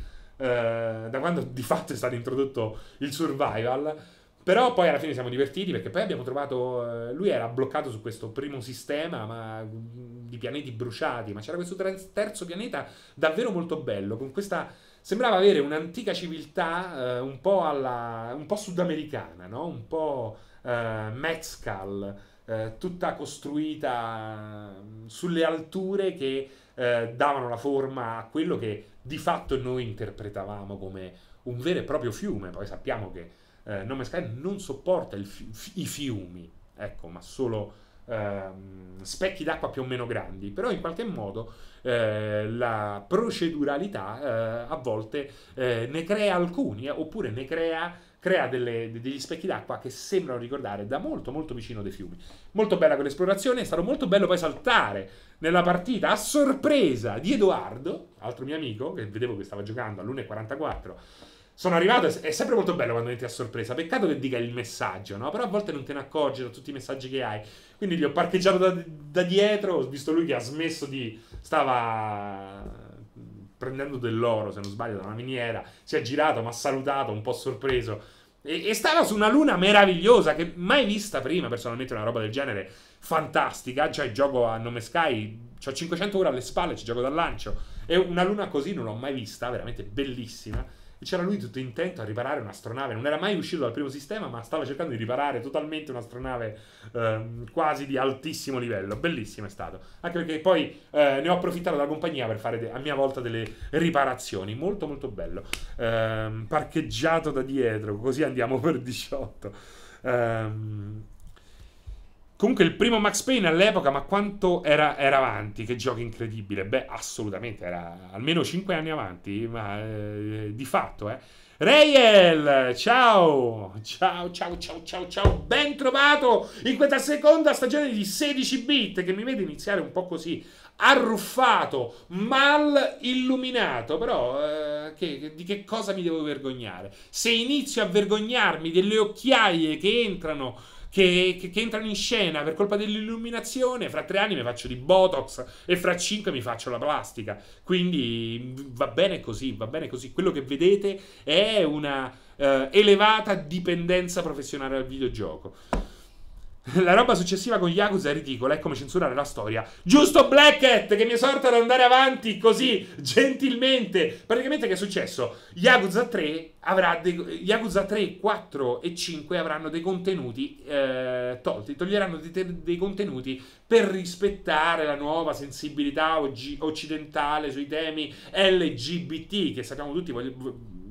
da quando di fatto è stato introdotto il survival. Però poi alla fine siamo divertiti perché poi abbiamo trovato. Eh, lui era bloccato su questo primo sistema ma, mm, di pianeti bruciati, ma c'era questo terzo pianeta davvero molto bello con questa sembrava avere un'antica civiltà eh, un, po alla, un, po sudamericana, no? un po' eh, Mezcal, eh, tutta costruita mm, sulle alture che eh, davano la forma a quello che di fatto noi interpretavamo come un vero e proprio fiume. Poi sappiamo che eh, Nome Sky non sopporta fi- i fiumi, ecco, ma solo Ehm, specchi d'acqua più o meno grandi, però in qualche modo eh, la proceduralità eh, a volte eh, ne crea alcuni, eh, oppure ne crea, crea delle, degli specchi d'acqua che sembrano ricordare da molto molto vicino dei fiumi. Molto bella quell'esplorazione, è stato molto bello poi saltare nella partita a sorpresa di Edoardo, altro mio amico, che vedevo che stava giocando all'1.44 sono arrivato, è sempre molto bello quando entri a sorpresa, peccato che dica il messaggio, no? Però a volte non te ne accorgi da tutti i messaggi che hai. Quindi gli ho parcheggiato da, da dietro, ho visto lui che ha smesso di... stava prendendo dell'oro, se non sbaglio, da una miniera, si è girato, mi ha salutato, un po' sorpreso. E, e, stava su una luna meravigliosa che mai vista prima, personalmente una roba del genere, fantastica. Cioè, gioco a Nome Sky, ho 500 ore alle spalle, ci gioco dal lancio. E una luna così non l'ho mai vista, veramente bellissima c'era lui tutto intento a riparare un'astronave, non era mai uscito dal primo sistema, ma stava cercando di riparare totalmente un'astronave eh, quasi di altissimo livello. Bellissimo è stato. Anche perché poi eh, ne ho approfittato dalla compagnia per fare de- a mia volta delle riparazioni. Molto molto bello. Eh, parcheggiato da dietro, così andiamo per 18. Um, ehm, Comunque il primo Max Payne all'epoca, ma quanto era, era avanti? Che gioco incredibile. Beh, assolutamente, era almeno 5 anni avanti, ma eh, di fatto, eh. Rayel, ciao, ciao, ciao, ciao, ciao, ciao, ben trovato in questa seconda stagione di 16 bit che mi vede iniziare un po' così, arruffato, mal illuminato, però eh, che, di che cosa mi devo vergognare? Se inizio a vergognarmi delle occhiaie che entrano che, che, che, entrano in scena per colpa dell'illuminazione, fra tre anni mi faccio di Botox e fra cinque mi faccio la plastica. Quindi va bene così, va bene così. Quello che vedete è una eh, elevata dipendenza professionale al videogioco. La roba successiva con Yakuza è ridicola, è come censurare la storia. Giusto Black Cat che mi esorta ad andare avanti così gentilmente. Praticamente che è successo? Yakuza 3 avrà dei, Yakuza 3, 4 e 5 avranno dei contenuti eh, tolti, toglieranno dei, dei, contenuti per rispettare la nuova sensibilità occidentale sui temi LGBT che sappiamo tutti voglio,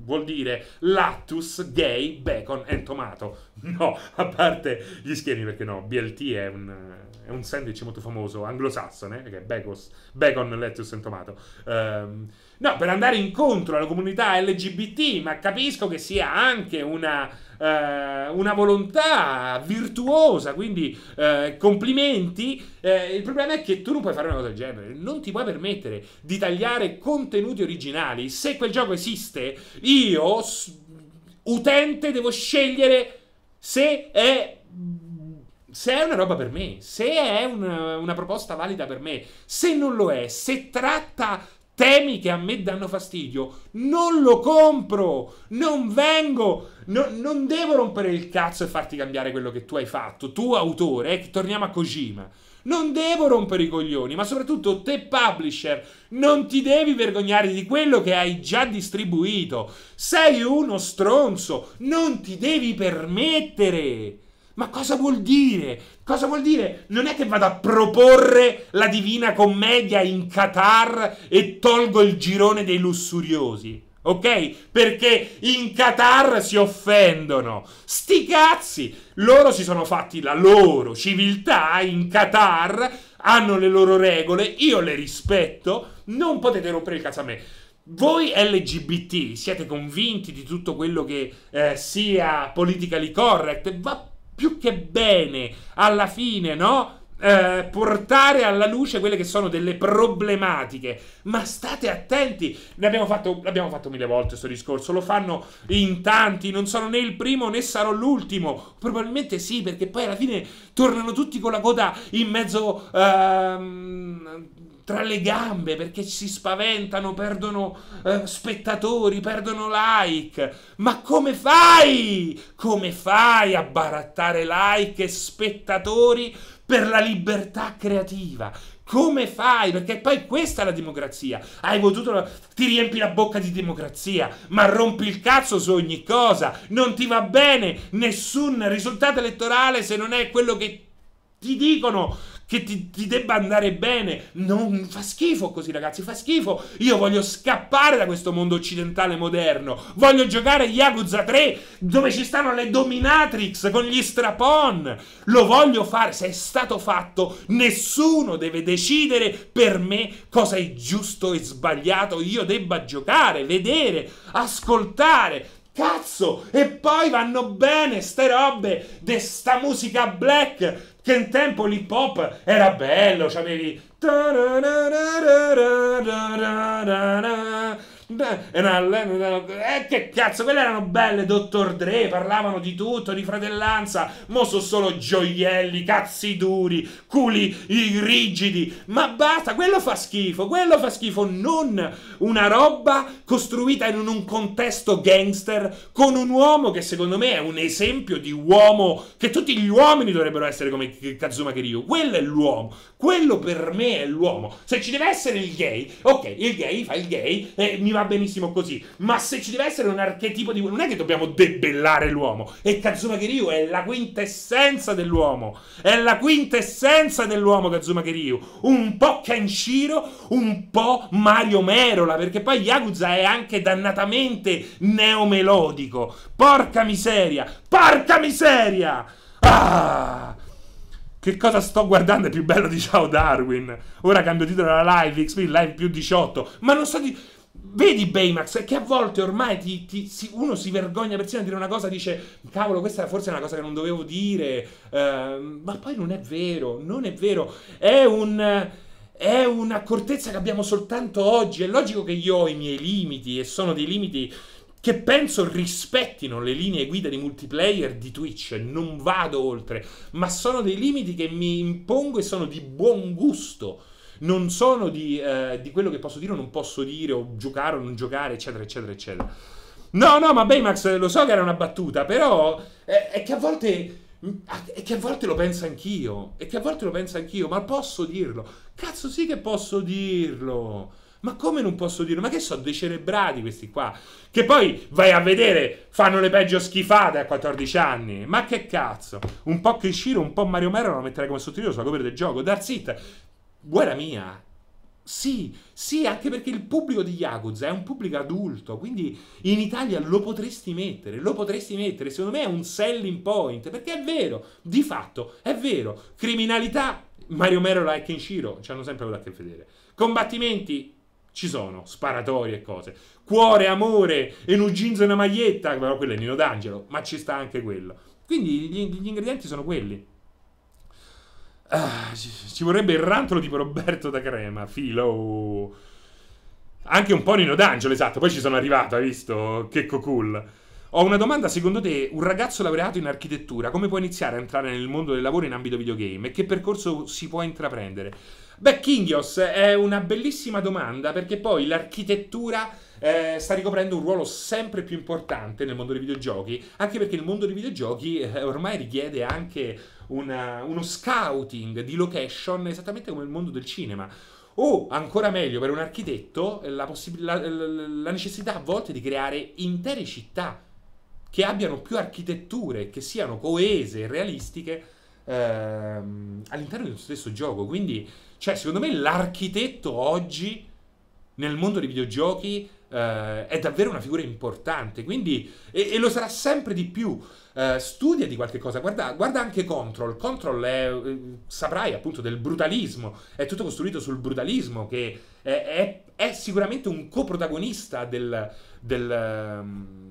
vuol dire Lattus, Gay, Bacon e Tomato. No, a parte gli schermi, perché no, BLT è un, è un sandwich molto famoso anglosassone, che è Bacos, Bacon, Lettuce e Tomato. Um, no, per andare incontro alla comunità LGBT, ma capisco che sia anche una eh, una volontà virtuosa, quindi eh, complimenti. Eh, il problema è che tu non puoi fare una cosa del genere, non ti puoi permettere di tagliare contenuti originali. Se quel gioco esiste, io, utente, devo scegliere se è se è una roba per me, se è una, una, proposta valida per me, se non lo è, se tratta temi che a me danno fastidio, non lo compro, non vengo, no, non devo rompere il cazzo e farti cambiare quello che tu hai fatto, tu autore, eh, torniamo a Kojima. Non devo rompere i coglioni, ma soprattutto te publisher, non ti devi vergognare di quello che hai già distribuito. Sei uno stronzo, non ti devi permettere ma cosa vuol dire? Cosa vuol dire? Non è che vado a proporre la Divina Commedia in Qatar e tolgo il girone dei lussuriosi. Ok? Perché in Qatar si offendono. Sti cazzi! Loro si sono fatti la loro civiltà in Qatar, hanno le loro regole, io le rispetto, non potete rompere il cazzo a me. Voi LGBT siete convinti di tutto quello che eh, sia politically correct? Va più che bene alla fine, no? Eh, portare alla luce quelle che sono delle problematiche. Ma state attenti, l'abbiamo fatto, l'abbiamo fatto mille volte questo discorso, lo fanno in tanti, non sono né il primo né sarò l'ultimo. Probabilmente sì, perché poi alla fine tornano tutti con la coda in mezzo... Ehm, tra le gambe perché si spaventano, perdono eh, spettatori, perdono like. Ma come fai? Come fai a barattare like e spettatori per la libertà creativa? Come fai? Perché poi questa è la democrazia. Hai votuto. Ti riempi la bocca di democrazia, ma rompi il cazzo su ogni cosa. Non ti va bene nessun risultato elettorale se non è quello che ti dicono che ti, ti debba andare bene. Non fa schifo così, ragazzi, fa schifo. Io voglio scappare da questo mondo occidentale moderno. Voglio giocare Yakuza 3 dove ci stanno le dominatrix con gli strapon. Lo voglio fare, se è stato fatto, nessuno deve decidere per me cosa è giusto e sbagliato. Io debba giocare, vedere, ascoltare. Cazzo! E poi vanno bene ste robe de sta musica black che un tempo l'hip hop era bello, c'avevi... E eh, che cazzo, quelle erano belle, Dottor Dre, parlavano di tutto, di fratellanza. Mo sono solo gioielli, cazzi duri, culi rigidi. Ma basta, quello fa schifo, quello fa schifo. Non una roba costruita in un contesto gangster con un uomo che secondo me è un esempio di uomo che tutti gli uomini dovrebbero essere come Kazuma Kiryu. Quello è l'uomo, quello per me è l'uomo. Se ci deve essere il gay, ok, il gay fa il gay, eh, mi va benissimo così. Ma se ci deve essere un archetipo di... Non è che dobbiamo debellare l'uomo. E Kazuma Kiryu è la quintessenza dell'uomo. È la quintessenza dell'uomo Kazuma Kiryu. Un po' Kenshiro, un po' Mario Merola. Perché poi Yakuza è anche dannatamente neomelodico. Porca miseria! Porca miseria! Ah! Che cosa sto guardando è più bello di Ciao Darwin? Ora cambio titolo alla live, XP live più 18. Ma non so di... Vedi Baymax che a volte ormai ti, ti, uno si vergogna persino a dire una cosa, dice cavolo questa forse è una cosa che non dovevo dire, eh, ma poi non è vero, non è vero, è un... È un'accortezza che abbiamo soltanto oggi. È logico che io ho i miei limiti e sono dei limiti che penso rispettino le linee guida di multiplayer di Twitch, non vado oltre, ma sono dei limiti che mi impongo e sono di buon gusto non sono di, eh, di quello che posso dire o non posso dire, o giocare o non giocare, eccetera, eccetera, eccetera. No, no, ma Baymax eh, lo so che era una battuta, però è, eh, è che a volte... E che a volte lo penso anch'io. E che a volte lo penso anch'io. Ma posso dirlo? Cazzo, sì che posso dirlo. Ma come non posso dirlo? Ma che so, decerebrati questi qua. Che poi vai a vedere, fanno le peggio schifate a 14 anni. Ma che cazzo? Un po' Kishiro, un po' Mario Mero lo metterei come sottotitolo sulla cover del gioco. Dar zitta, guerra mia. Sì, sì, anche perché il pubblico di Yakuza è un pubblico adulto, quindi in Italia lo potresti mettere, lo potresti mettere, secondo me è un selling point, perché è vero, di fatto, è vero, criminalità, Mario Merola e Kenshiro ci hanno sempre avuto a che vedere, combattimenti ci sono, sparatorie e cose, cuore, amore, e un jeans e una maglietta, però quello è Nino D'Angelo, ma ci sta anche quello, quindi gli, gli ingredienti sono quelli. Ah, ci vorrebbe il rantolo tipo Roberto da Crema, filo. Anche un po' Nino D'Angelo, esatto. Poi ci sono arrivato, hai visto? Che cocool. Ho una domanda, secondo te, un ragazzo laureato in architettura, come può iniziare a entrare nel mondo del lavoro in ambito videogame? E che percorso si può intraprendere? Beh, Kingios, è una bellissima domanda perché poi l'architettura eh, sta ricoprendo un ruolo sempre più importante nel mondo dei videogiochi, anche perché il mondo dei videogiochi eh, ormai richiede anche una, eh, uno scouting di location esattamente come il mondo del cinema. O ancora meglio, per un architetto, la, possib- la, la necessità a volte di creare intere città che abbiano più architetture, che siano coese e realistiche ehm, all'interno di un stesso gioco. Quindi, cioè, secondo me l'architetto oggi nel mondo dei videogiochi eh, è davvero una figura importante, quindi, e, e lo sarà sempre di più. Eh, studia di qualche cosa, guarda, guarda anche Control. Control è, eh, saprai appunto, del brutalismo, è tutto costruito sul brutalismo, che è, è, è sicuramente un coprotagonista del, del ehm,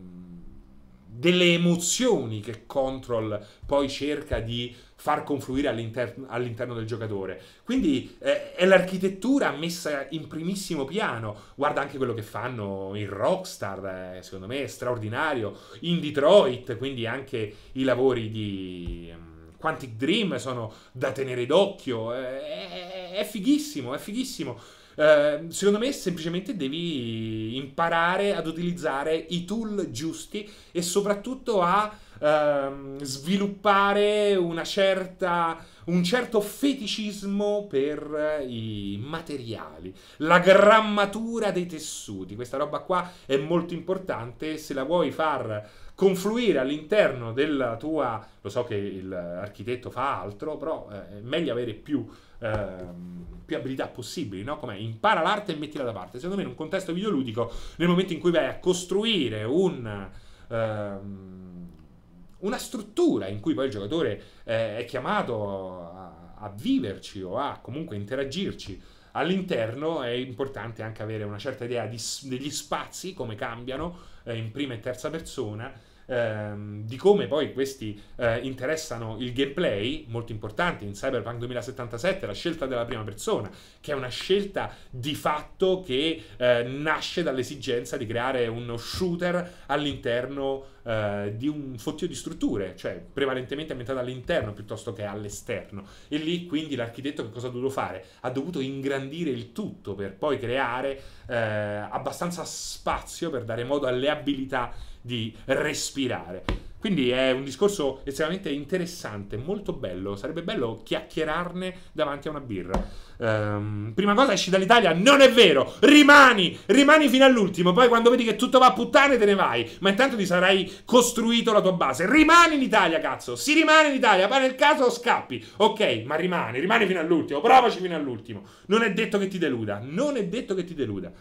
delle emozioni che Control poi cerca di far confluire all'interno, all'interno del giocatore. Quindi eh, è l'architettura messa in primissimo piano. Guarda anche quello che fanno in Rockstar, eh, secondo me è straordinario, in Detroit, quindi anche i lavori di... Um, Quantic Dream sono da tenere d'occhio, eh, è, è fighissimo, è fighissimo. Eh, secondo me semplicemente devi imparare ad utilizzare i tool giusti e soprattutto a ehm, sviluppare certa, un certo feticismo per eh, i materiali, la grammatura dei tessuti. Questa roba qua è molto importante se la vuoi far confluire all'interno della tua... Lo so che l'architetto fa altro, però eh, è meglio avere più... Ehm, più abilità possibili, no? Come impara l'arte e mettila da parte. Secondo me in un contesto videoludico, nel momento in cui vai a costruire un... Ehm, una struttura in cui poi il giocatore eh, è chiamato a, a viverci o a comunque interagirci all'interno è importante anche avere una certa idea di, degli spazi, come cambiano eh, in prima e terza persona ehm, di come poi questi eh, interessano il gameplay, molto importante in Cyberpunk 2077, la scelta della prima persona, che è una scelta di fatto che eh, nasce dall'esigenza di creare uno shooter all'interno eh, di un fottio di strutture, cioè prevalentemente ambientato all'interno piuttosto che all'esterno. E lì quindi l'architetto che cosa ha dovuto fare? Ha dovuto ingrandire il tutto per poi creare eh, abbastanza spazio per dare modo alle abilità di respirare. Quindi è un discorso estremamente interessante, molto bello. Sarebbe bello chiacchierarne davanti a una birra. Um, prima cosa esci dall'Italia, non è vero, rimani, rimani fino all'ultimo, poi quando vedi che tutto va a puttane te ne vai, ma intanto ti sarai costruito la tua base, rimani in Italia cazzo, si rimane in Italia, poi nel caso scappi, ok, ma rimani, rimani fino all'ultimo, provaci fino all'ultimo, non è detto che ti deluda, non è detto che ti deluda.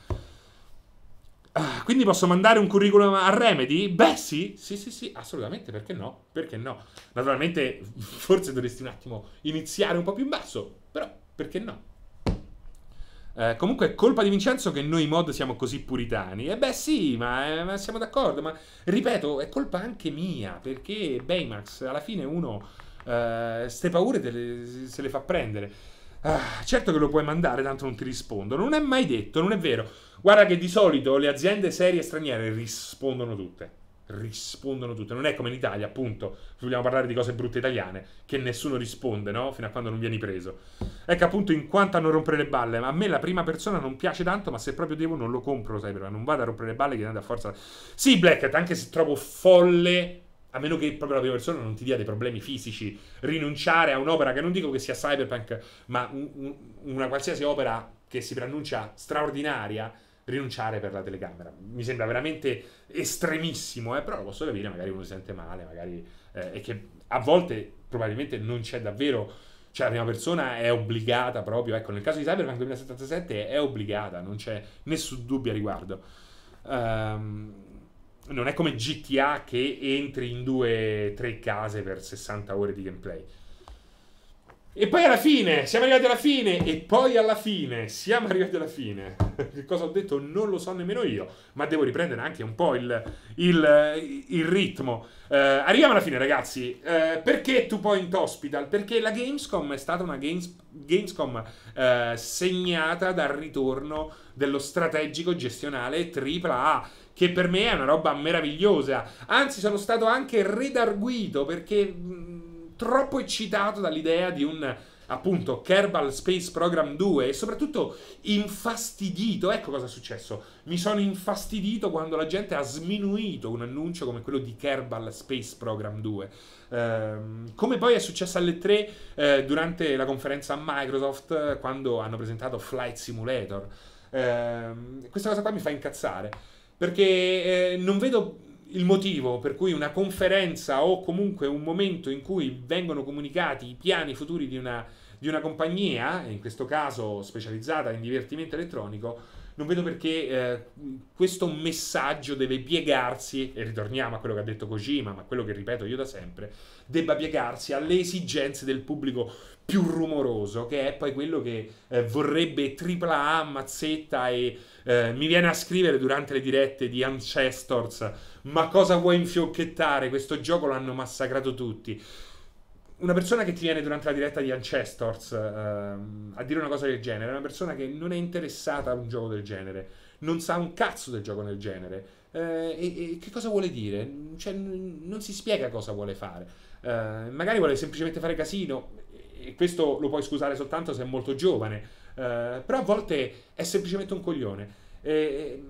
Ah, quindi posso mandare un curriculum a Remedy? Beh, sì, sì, sì, sì, assolutamente, perché no? Perché no? Naturalmente, forse dovresti un attimo iniziare un po' più in basso, però perché no? Eh, comunque è colpa di Vincenzo che noi mod siamo così puritani. eh beh sì, ma, eh, ma siamo d'accordo, ma ripeto, è colpa anche mia, perché Baymax alla fine uno queste eh, paure le, se le fa prendere. Ah, certo che lo puoi mandare, tanto non ti rispondo. Non è mai detto, non è vero. Guarda che di solito le aziende serie straniere rispondono tutte. Rispondono tutte. Non è come in Italia, appunto, se vogliamo parlare di cose brutte italiane, che nessuno risponde, no? Fino a quando non vieni preso. Ecco, appunto, in quanto a non rompere le balle, a me la prima persona non piace tanto, ma se proprio devo non lo compro, sai, però non vado a rompere le balle chiedendo a forza... Sì, Blackhat, anche se trovo folle a meno che proprio la prima persona non ti dia dei problemi fisici, rinunciare a un'opera che non dico che sia cyberpunk, ma un, un, una qualsiasi opera che si preannuncia straordinaria, rinunciare per la telecamera. Mi sembra veramente estremissimo, eh? però lo posso capire, magari uno si sente male, magari... Eh, e che a volte probabilmente non c'è davvero... Cioè la prima persona è obbligata proprio, ecco, nel caso di Cyberpunk 2077 è obbligata, non c'è nessun dubbio a riguardo. Um, non è come GTA che entri in due o tre case per 60 ore di gameplay. E poi alla fine, siamo arrivati alla fine, e poi alla fine, siamo arrivati alla fine. Che cosa ho detto non lo so nemmeno io, ma devo riprendere anche un po' il, il, il ritmo. Eh, arriviamo alla fine ragazzi, eh, perché Two Point Hospital? Perché la Gamescom è stata una Games, Gamescom eh, segnata dal ritorno dello strategico gestionale AAA che per me è una roba meravigliosa. Anzi sono stato anche redarguito perché mm, troppo eccitato dall'idea di un appunto Kerbal Space Program 2 e soprattutto infastidito, ecco cosa è successo, mi sono infastidito quando la gente ha sminuito un annuncio come quello di Kerbal Space Program 2, ehm, come poi è successo alle 3 eh, durante la conferenza a Microsoft quando hanno presentato Flight Simulator, ehm, questa cosa qua mi fa incazzare perché eh, non vedo il motivo per cui una conferenza o comunque un momento in cui vengono comunicati i piani futuri di una, di una compagnia, in questo caso specializzata in divertimento elettronico, non vedo perché eh, questo messaggio deve piegarsi, e ritorniamo a quello che ha detto Kojima, ma quello che ripeto io da sempre, debba piegarsi alle esigenze del pubblico più rumoroso, che è poi quello che eh, vorrebbe tripla A, mazzetta e eh, mi viene a scrivere durante le dirette di Ancestors, ma cosa vuoi infiocchettare? Questo gioco l'hanno massacrato tutti. Una persona che ti viene durante la diretta di Ancestors ehm, a dire una cosa del genere, è una persona che non è interessata a un gioco del genere, non sa un cazzo del gioco del genere. Eh, e, e, che cosa vuole dire? Cioè, n- non si spiega cosa vuole fare. Eh, magari vuole semplicemente fare casino, e questo lo puoi scusare soltanto se è molto giovane eh, però a volte è semplicemente un coglione. E,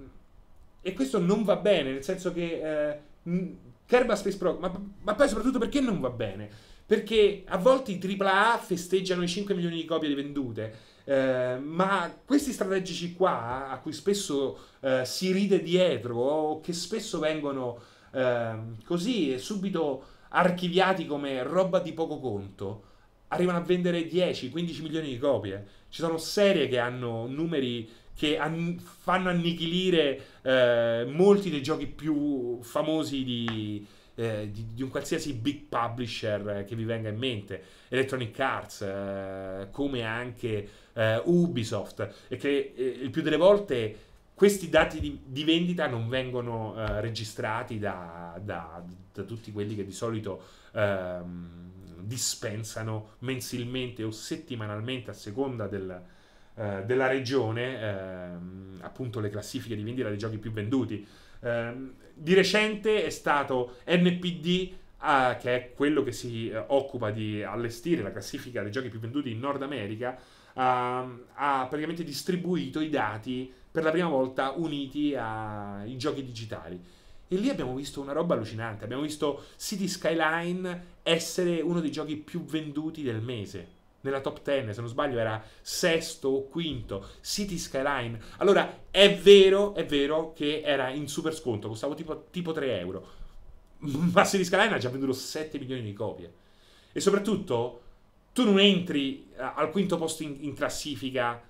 e, questo non va bene, nel senso che eh, Kerba Space Pro, ma, ma poi soprattutto perché non va bene? Perché a volte i AAA festeggiano i 5 milioni di copie vendute, eh, ma questi strategici qua, a cui spesso eh, si ride dietro, o che spesso vengono eh, così subito archiviati come roba di poco conto, arrivano a vendere 10-15 milioni di copie. Ci sono serie che hanno numeri che an- fanno annichilire eh, molti dei giochi più famosi di, eh, di, di, un qualsiasi big publisher che vi venga in mente, Electronic Arts, eh, come anche eh, Ubisoft, e che eh, il più delle volte questi dati di, di vendita non vengono eh, registrati da, da, da, tutti quelli che di solito... Ehm, dispensano mensilmente o settimanalmente a seconda del, eh, della regione eh, appunto le classifiche di vendita dei giochi più venduti. Eh, di recente è stato NPD ah, che è quello che si eh, occupa di allestire la classifica dei giochi più venduti in Nord America, ehm, ha praticamente distribuito i dati per la prima volta uniti ai giochi digitali. E lì abbiamo visto una roba allucinante. Abbiamo visto City Skyline essere uno dei giochi più venduti del mese. Nella top 10, se non sbaglio, era sesto o quinto. City Skyline. Allora, è vero, è vero che era in super sconto, costava tipo, tipo 3 euro. Ma City Skyline ha già venduto 7 milioni di copie. E soprattutto, tu non entri eh, al quinto posto in, in classifica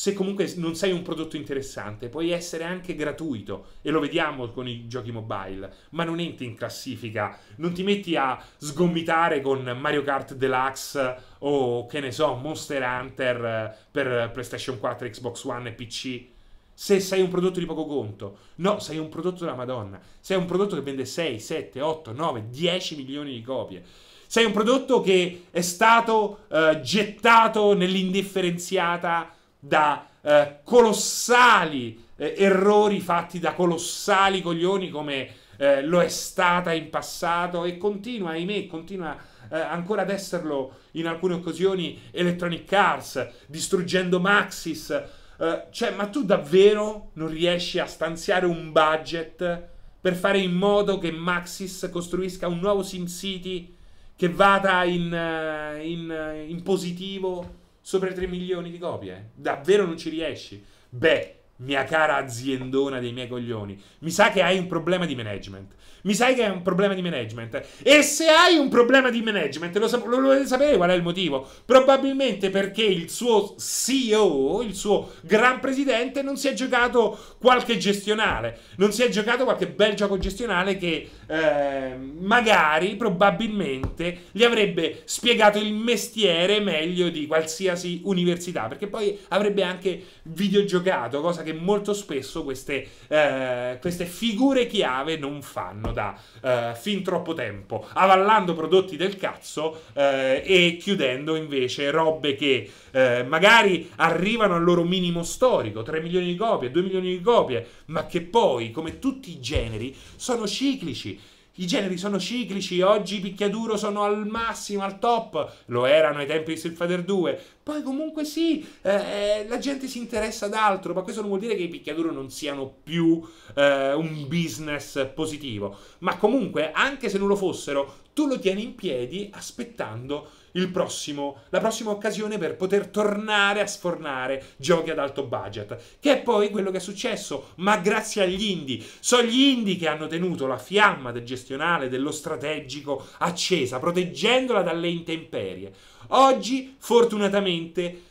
se comunque non sei un prodotto interessante, puoi essere anche gratuito e lo vediamo con i giochi mobile, ma non entri in classifica, non ti metti a sgomitare con Mario Kart Deluxe o che ne so, Monster Hunter eh, per PlayStation 4, Xbox One e PC. Se sei un prodotto di poco conto, no, sei un prodotto della Madonna, sei un prodotto che vende 6, 7, 8, 9, 10 milioni di copie. Sei un prodotto che è stato eh, gettato nell'indifferenziata da eh, colossali eh, errori fatti da colossali coglioni come eh, lo è stata in passato e continua, ahimè, continua eh, ancora ad esserlo in alcune occasioni Electronic Arts, distruggendo Maxis. Eh, cioè, ma tu davvero non riesci a stanziare un budget per fare in modo che Maxis costruisca un nuovo SimCity che vada in, eh, in, in positivo sopra i 3 milioni di copie. Davvero non ci riesci? Beh, mia cara aziendona dei miei coglioni, mi sa che hai un problema di management. Mi sai che è un problema di management. E se hai un problema di management, lo, sap- lo volete sapere qual è il motivo? Probabilmente perché il suo CEO, il suo gran presidente, non si è giocato qualche gestionale. Non si è giocato qualche bel gioco gestionale che eh, magari, probabilmente, gli avrebbe spiegato il mestiere meglio di qualsiasi università. Perché poi avrebbe anche videogiocato, cosa che molto spesso queste, eh, queste figure chiave non fanno fanno da eh, fin troppo tempo, avallando prodotti del cazzo eh, e chiudendo invece robe che eh, magari arrivano al loro minimo storico, 3 milioni di copie, 2 milioni di copie, ma che poi, come tutti i generi, sono ciclici i generi sono ciclici, oggi i picchiaduro sono al massimo, al top, lo erano ai tempi di Street Fighter 2. Poi comunque sì, eh, eh, la gente si interessa ad altro, ma questo non vuol dire che i picchiaduro non siano più eh, un business positivo. Ma comunque, anche se non lo fossero, tu lo tieni in piedi aspettando il prossimo, la prossima occasione per poter tornare a sfornare giochi ad alto budget, che è poi quello che è successo, ma grazie agli indie. Sono gli indie che hanno tenuto la fiamma del gestionale, dello strategico accesa, proteggendola dalle intemperie. Oggi, fortunatamente,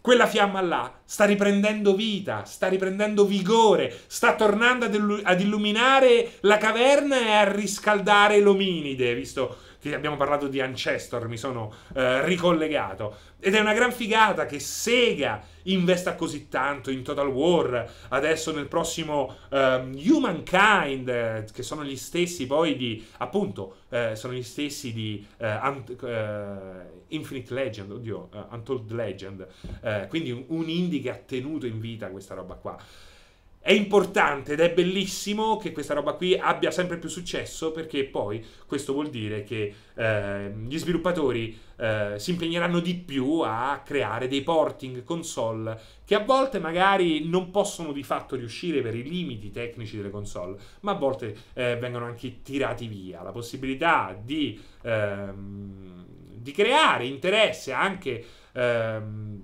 quella fiamma là sta riprendendo vita, sta riprendendo vigore, sta tornando ad, illuminare la caverna e a riscaldare l'ominide, visto che abbiamo parlato di Ancestor, mi sono eh, ricollegato. Ed è una gran figata che Sega investa così tanto in Total War, adesso nel prossimo ehm, eh, Humankind, che sono gli stessi poi di, appunto, eh, sono gli stessi di eh, eh, Infinite Legend, oddio, eh, Untold Legend, quindi un, un indie che ha tenuto in vita questa roba qua è importante ed è bellissimo che questa roba qui abbia sempre più successo perché poi questo vuol dire che eh, gli sviluppatori eh, si impegneranno di più a creare dei porting console che a volte magari non possono di fatto riuscire per i limiti tecnici delle console, ma a volte eh, vengono anche tirati via. La possibilità di, ehm, di creare interesse anche ehm,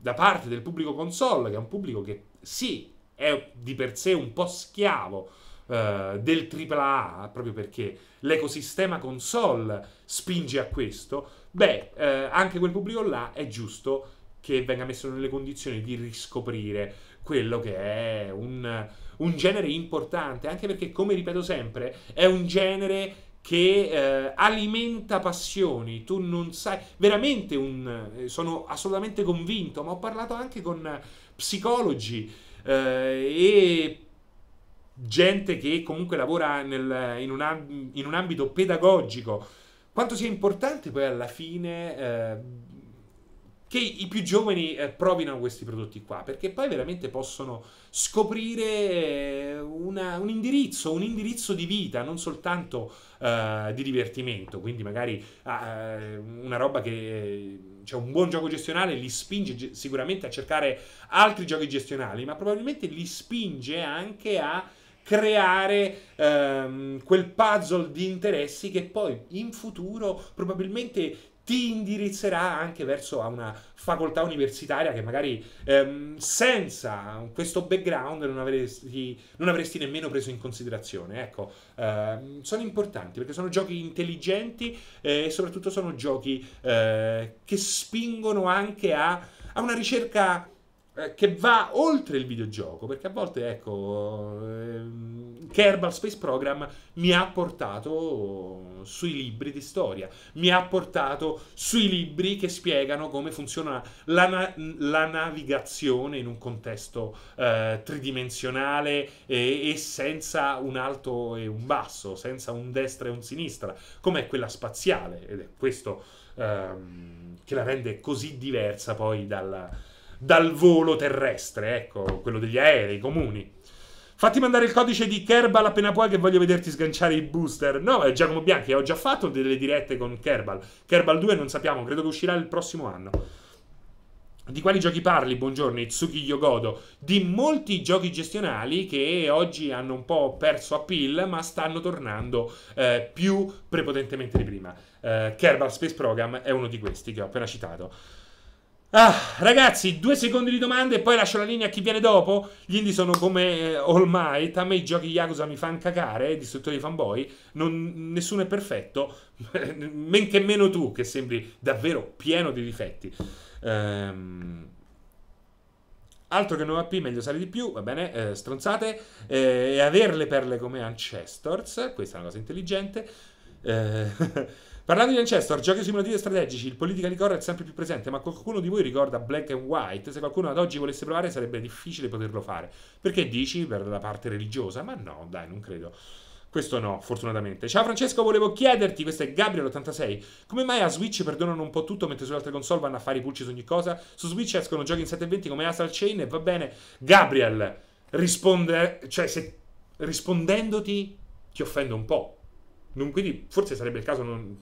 da parte del pubblico console, che è un pubblico che sì è di per sé un po' schiavo eh, del AAA, proprio perché l'ecosistema console spinge a questo, beh, eh, anche quel pubblico là è giusto che venga messo nelle condizioni di riscoprire quello che è un, un genere importante, anche perché, come ripeto sempre, è un genere che eh, alimenta passioni, tu non sai, veramente un, eh, sono assolutamente convinto, ma ho parlato anche con psicologi eh, e gente che comunque lavora nel, in, un, in, un, ambito pedagogico, quanto sia importante poi alla fine eh, che i più giovani eh, provino questi prodotti qua, perché poi veramente possono scoprire eh, una, un indirizzo, un indirizzo di vita, non soltanto eh, di divertimento, quindi magari ah, eh, una roba che, eh, cioè un buon gioco gestionale li spinge sicuramente a cercare altri giochi gestionali, ma probabilmente li spinge anche a creare ehm, quel puzzle di interessi che poi in futuro probabilmente ti indirizzerà anche verso una facoltà universitaria che magari ehm, senza questo background non avresti, non avresti, nemmeno preso in considerazione. Ecco, ehm, sono importanti perché sono giochi intelligenti eh, e soprattutto sono giochi eh, che spingono anche a, a una ricerca eh, che va oltre il videogioco, perché a volte, ecco, ehm, Kerbal Space Program mi ha portato sui libri di storia, mi ha portato sui libri che spiegano come funziona la, na- la navigazione in un contesto eh, tridimensionale e-, e senza un alto e un basso, senza un destra e un sinistra, come è quella spaziale, ed è questo ehm, che la rende così diversa poi dalla, dal volo terrestre, ecco, quello degli aerei comuni. Fatti mandare il codice di Kerbal appena puoi che voglio vederti sganciare i booster. No, Giacomo Bianchi, ho già fatto delle dirette con Kerbal. Kerbal 2 non sappiamo, credo che uscirà il prossimo anno. Di quali giochi parli? Buongiorno, Itsuki Yogodo. Di molti giochi gestionali che oggi hanno un po' perso appeal, ma stanno tornando eh, più prepotentemente di prima. Eh, Kerbal Space Program è uno di questi che ho appena citato. Ah, ragazzi, due secondi di domande e poi lascio la linea a chi viene dopo. Gli indie sono come eh, All Might. A me i giochi Yakuza mi fanno cacare, distruttori di fanboy. Non, nessuno è perfetto, men che meno tu, che sembri davvero pieno di difetti. Ehm. Altro che 9 AP, meglio sale di più, va bene, eh, stronzate. Eh, e avere le perle come Ancestors, questa è una cosa intelligente. Ehm... Parlando di Ancestor, giochi simulativi e strategici, il politically correct è sempre più presente, ma qualcuno di voi ricorda Black and White? Se qualcuno ad oggi volesse provare sarebbe difficile poterlo fare. Perché dici per la parte religiosa? Ma no, dai, non credo. Questo no, fortunatamente. Ciao Francesco, volevo chiederti, questo è Gabriel86, come mai a Switch perdonano un po' tutto mentre sulle altre console vanno a fare i pulci su ogni cosa? Su Switch escono giochi in 720 come Astral Chain e va bene. Gabriel, risponde, cioè se rispondendoti ti offendo un po'. Non, quindi forse sarebbe il caso non,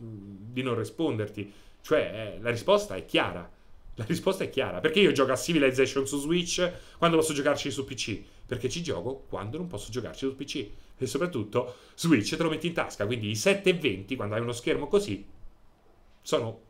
di non risponderti. Cioè, eh, la risposta è chiara. La risposta è chiara. Perché io gioco a Civilization su Switch quando posso giocarci su PC? Perché ci gioco quando non posso giocarci su PC. E soprattutto Switch te lo metti in tasca. Quindi i 7,20 quando hai uno schermo così sono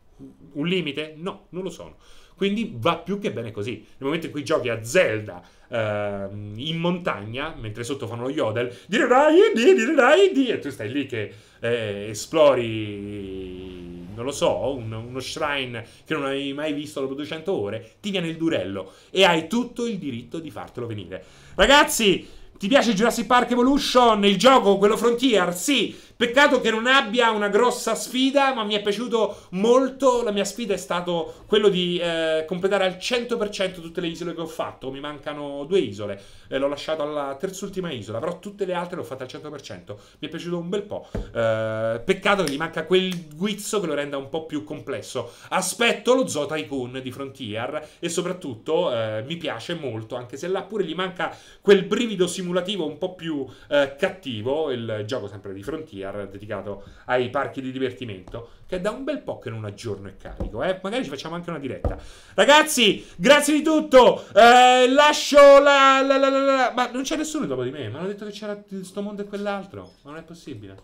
un limite? No, non lo sono. Quindi va più che bene così. Nel momento in cui giochi a Zelda eh, in montagna, mentre sotto fanno lo yodel, dire dai, dire dai, e tu stai lì che eh, esplori, non lo so, un, uno shrine che non avevi mai visto dopo 200 ore, ti viene il durello e hai tutto il diritto di fartelo venire. Ragazzi, ti piace Jurassic Park Evolution, il gioco, quello Frontier? Sì! Peccato che non abbia una grossa sfida, ma mi è piaciuto molto. La mia sfida è stato quello di eh, completare al 100% tutte le isole che ho fatto. Mi mancano due isole, eh, l'ho lasciato alla terz'ultima isola, però tutte le altre le ho fatte al 100%. Mi è piaciuto un bel po'. Eh, peccato che gli manca quel guizzo che lo renda un po' più complesso. Aspetto lo Zoo Tycoon di Frontier e soprattutto eh, mi piace molto, anche se là pure gli manca quel brivido simulativo un po' più eh, cattivo, il gioco sempre di Frontier VR dedicato ai parchi di divertimento, che da un bel po' che non aggiorno e carico. Eh? Magari ci facciamo anche una diretta. Ragazzi, grazie di tutto. Eh, lascio la, la, la, la, Ma non c'è nessuno dopo di me. Mi hanno detto che c'era questo mondo e quell'altro. Ma non è possibile.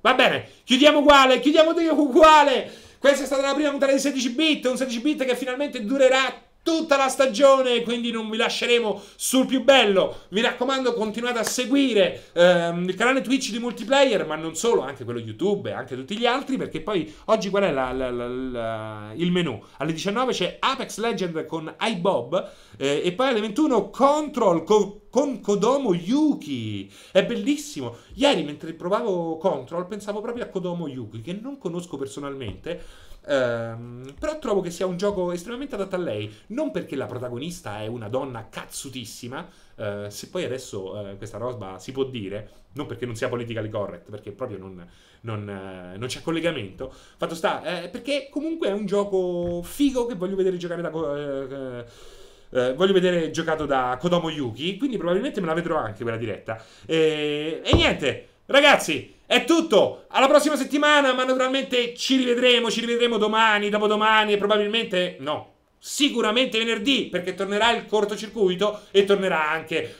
Va bene, chiudiamo uguale, chiudiamo uguale. Questa è stata la prima puntata di 16 bit, un 16 bit che finalmente durerà tutta la stagione, quindi non vi lasceremo sul più bello. Mi raccomando, continuate a seguire ehm, il canale Twitch di multiplayer, ma non solo, anche quello YouTube e anche tutti gli altri, perché poi oggi qual è la, la, la, il menu? Alle 19 c'è Apex Legend con iBob eh, e poi alle 21 Control co con Kodomo Yuki. È bellissimo. Ieri mentre provavo Control pensavo proprio a Kodomo Yuki, che non conosco personalmente Ehm, però trovo che sia un gioco estremamente adatto a lei, non perché la protagonista è una donna cazzutissima, eh, se poi adesso eh, questa roba si può dire, non perché non sia politically correct, perché proprio non, non, eh, non c'è collegamento, fatto sta, eh, perché comunque è un gioco figo che voglio vedere giocare da... Eh, eh, eh, voglio vedere giocato da Kodomo Yuki, quindi probabilmente me la vedrò anche quella diretta. E, e niente, ragazzi, è tutto, alla prossima settimana, ma naturalmente ci rivedremo, ci rivedremo domani, dopodomani e probabilmente no, sicuramente venerdì perché tornerà il cortocircuito e tornerà anche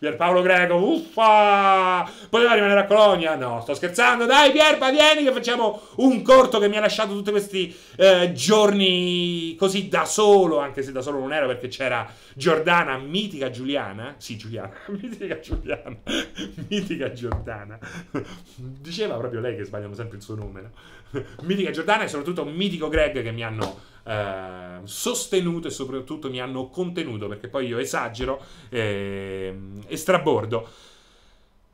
Pierpaolo Greco, uffa! Poteva rimanere a Colonia? No, sto scherzando. Dai Pierpa, vieni che facciamo un corto che mi ha lasciato tutti questi eh, giorni così da solo, anche se da solo non era perché c'era Giordana, mitica Giuliana. Sì, Giuliana, mitica Giuliana, mitica Giordana. Diceva proprio lei che sbagliamo sempre il suo numero. no? Mitica Giordana e soprattutto Mitico Greg che mi hanno eh, sostenuto e soprattutto mi hanno contenuto perché poi io esagero eh, e strabordo.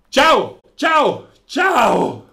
Ciao, ciao, ciao!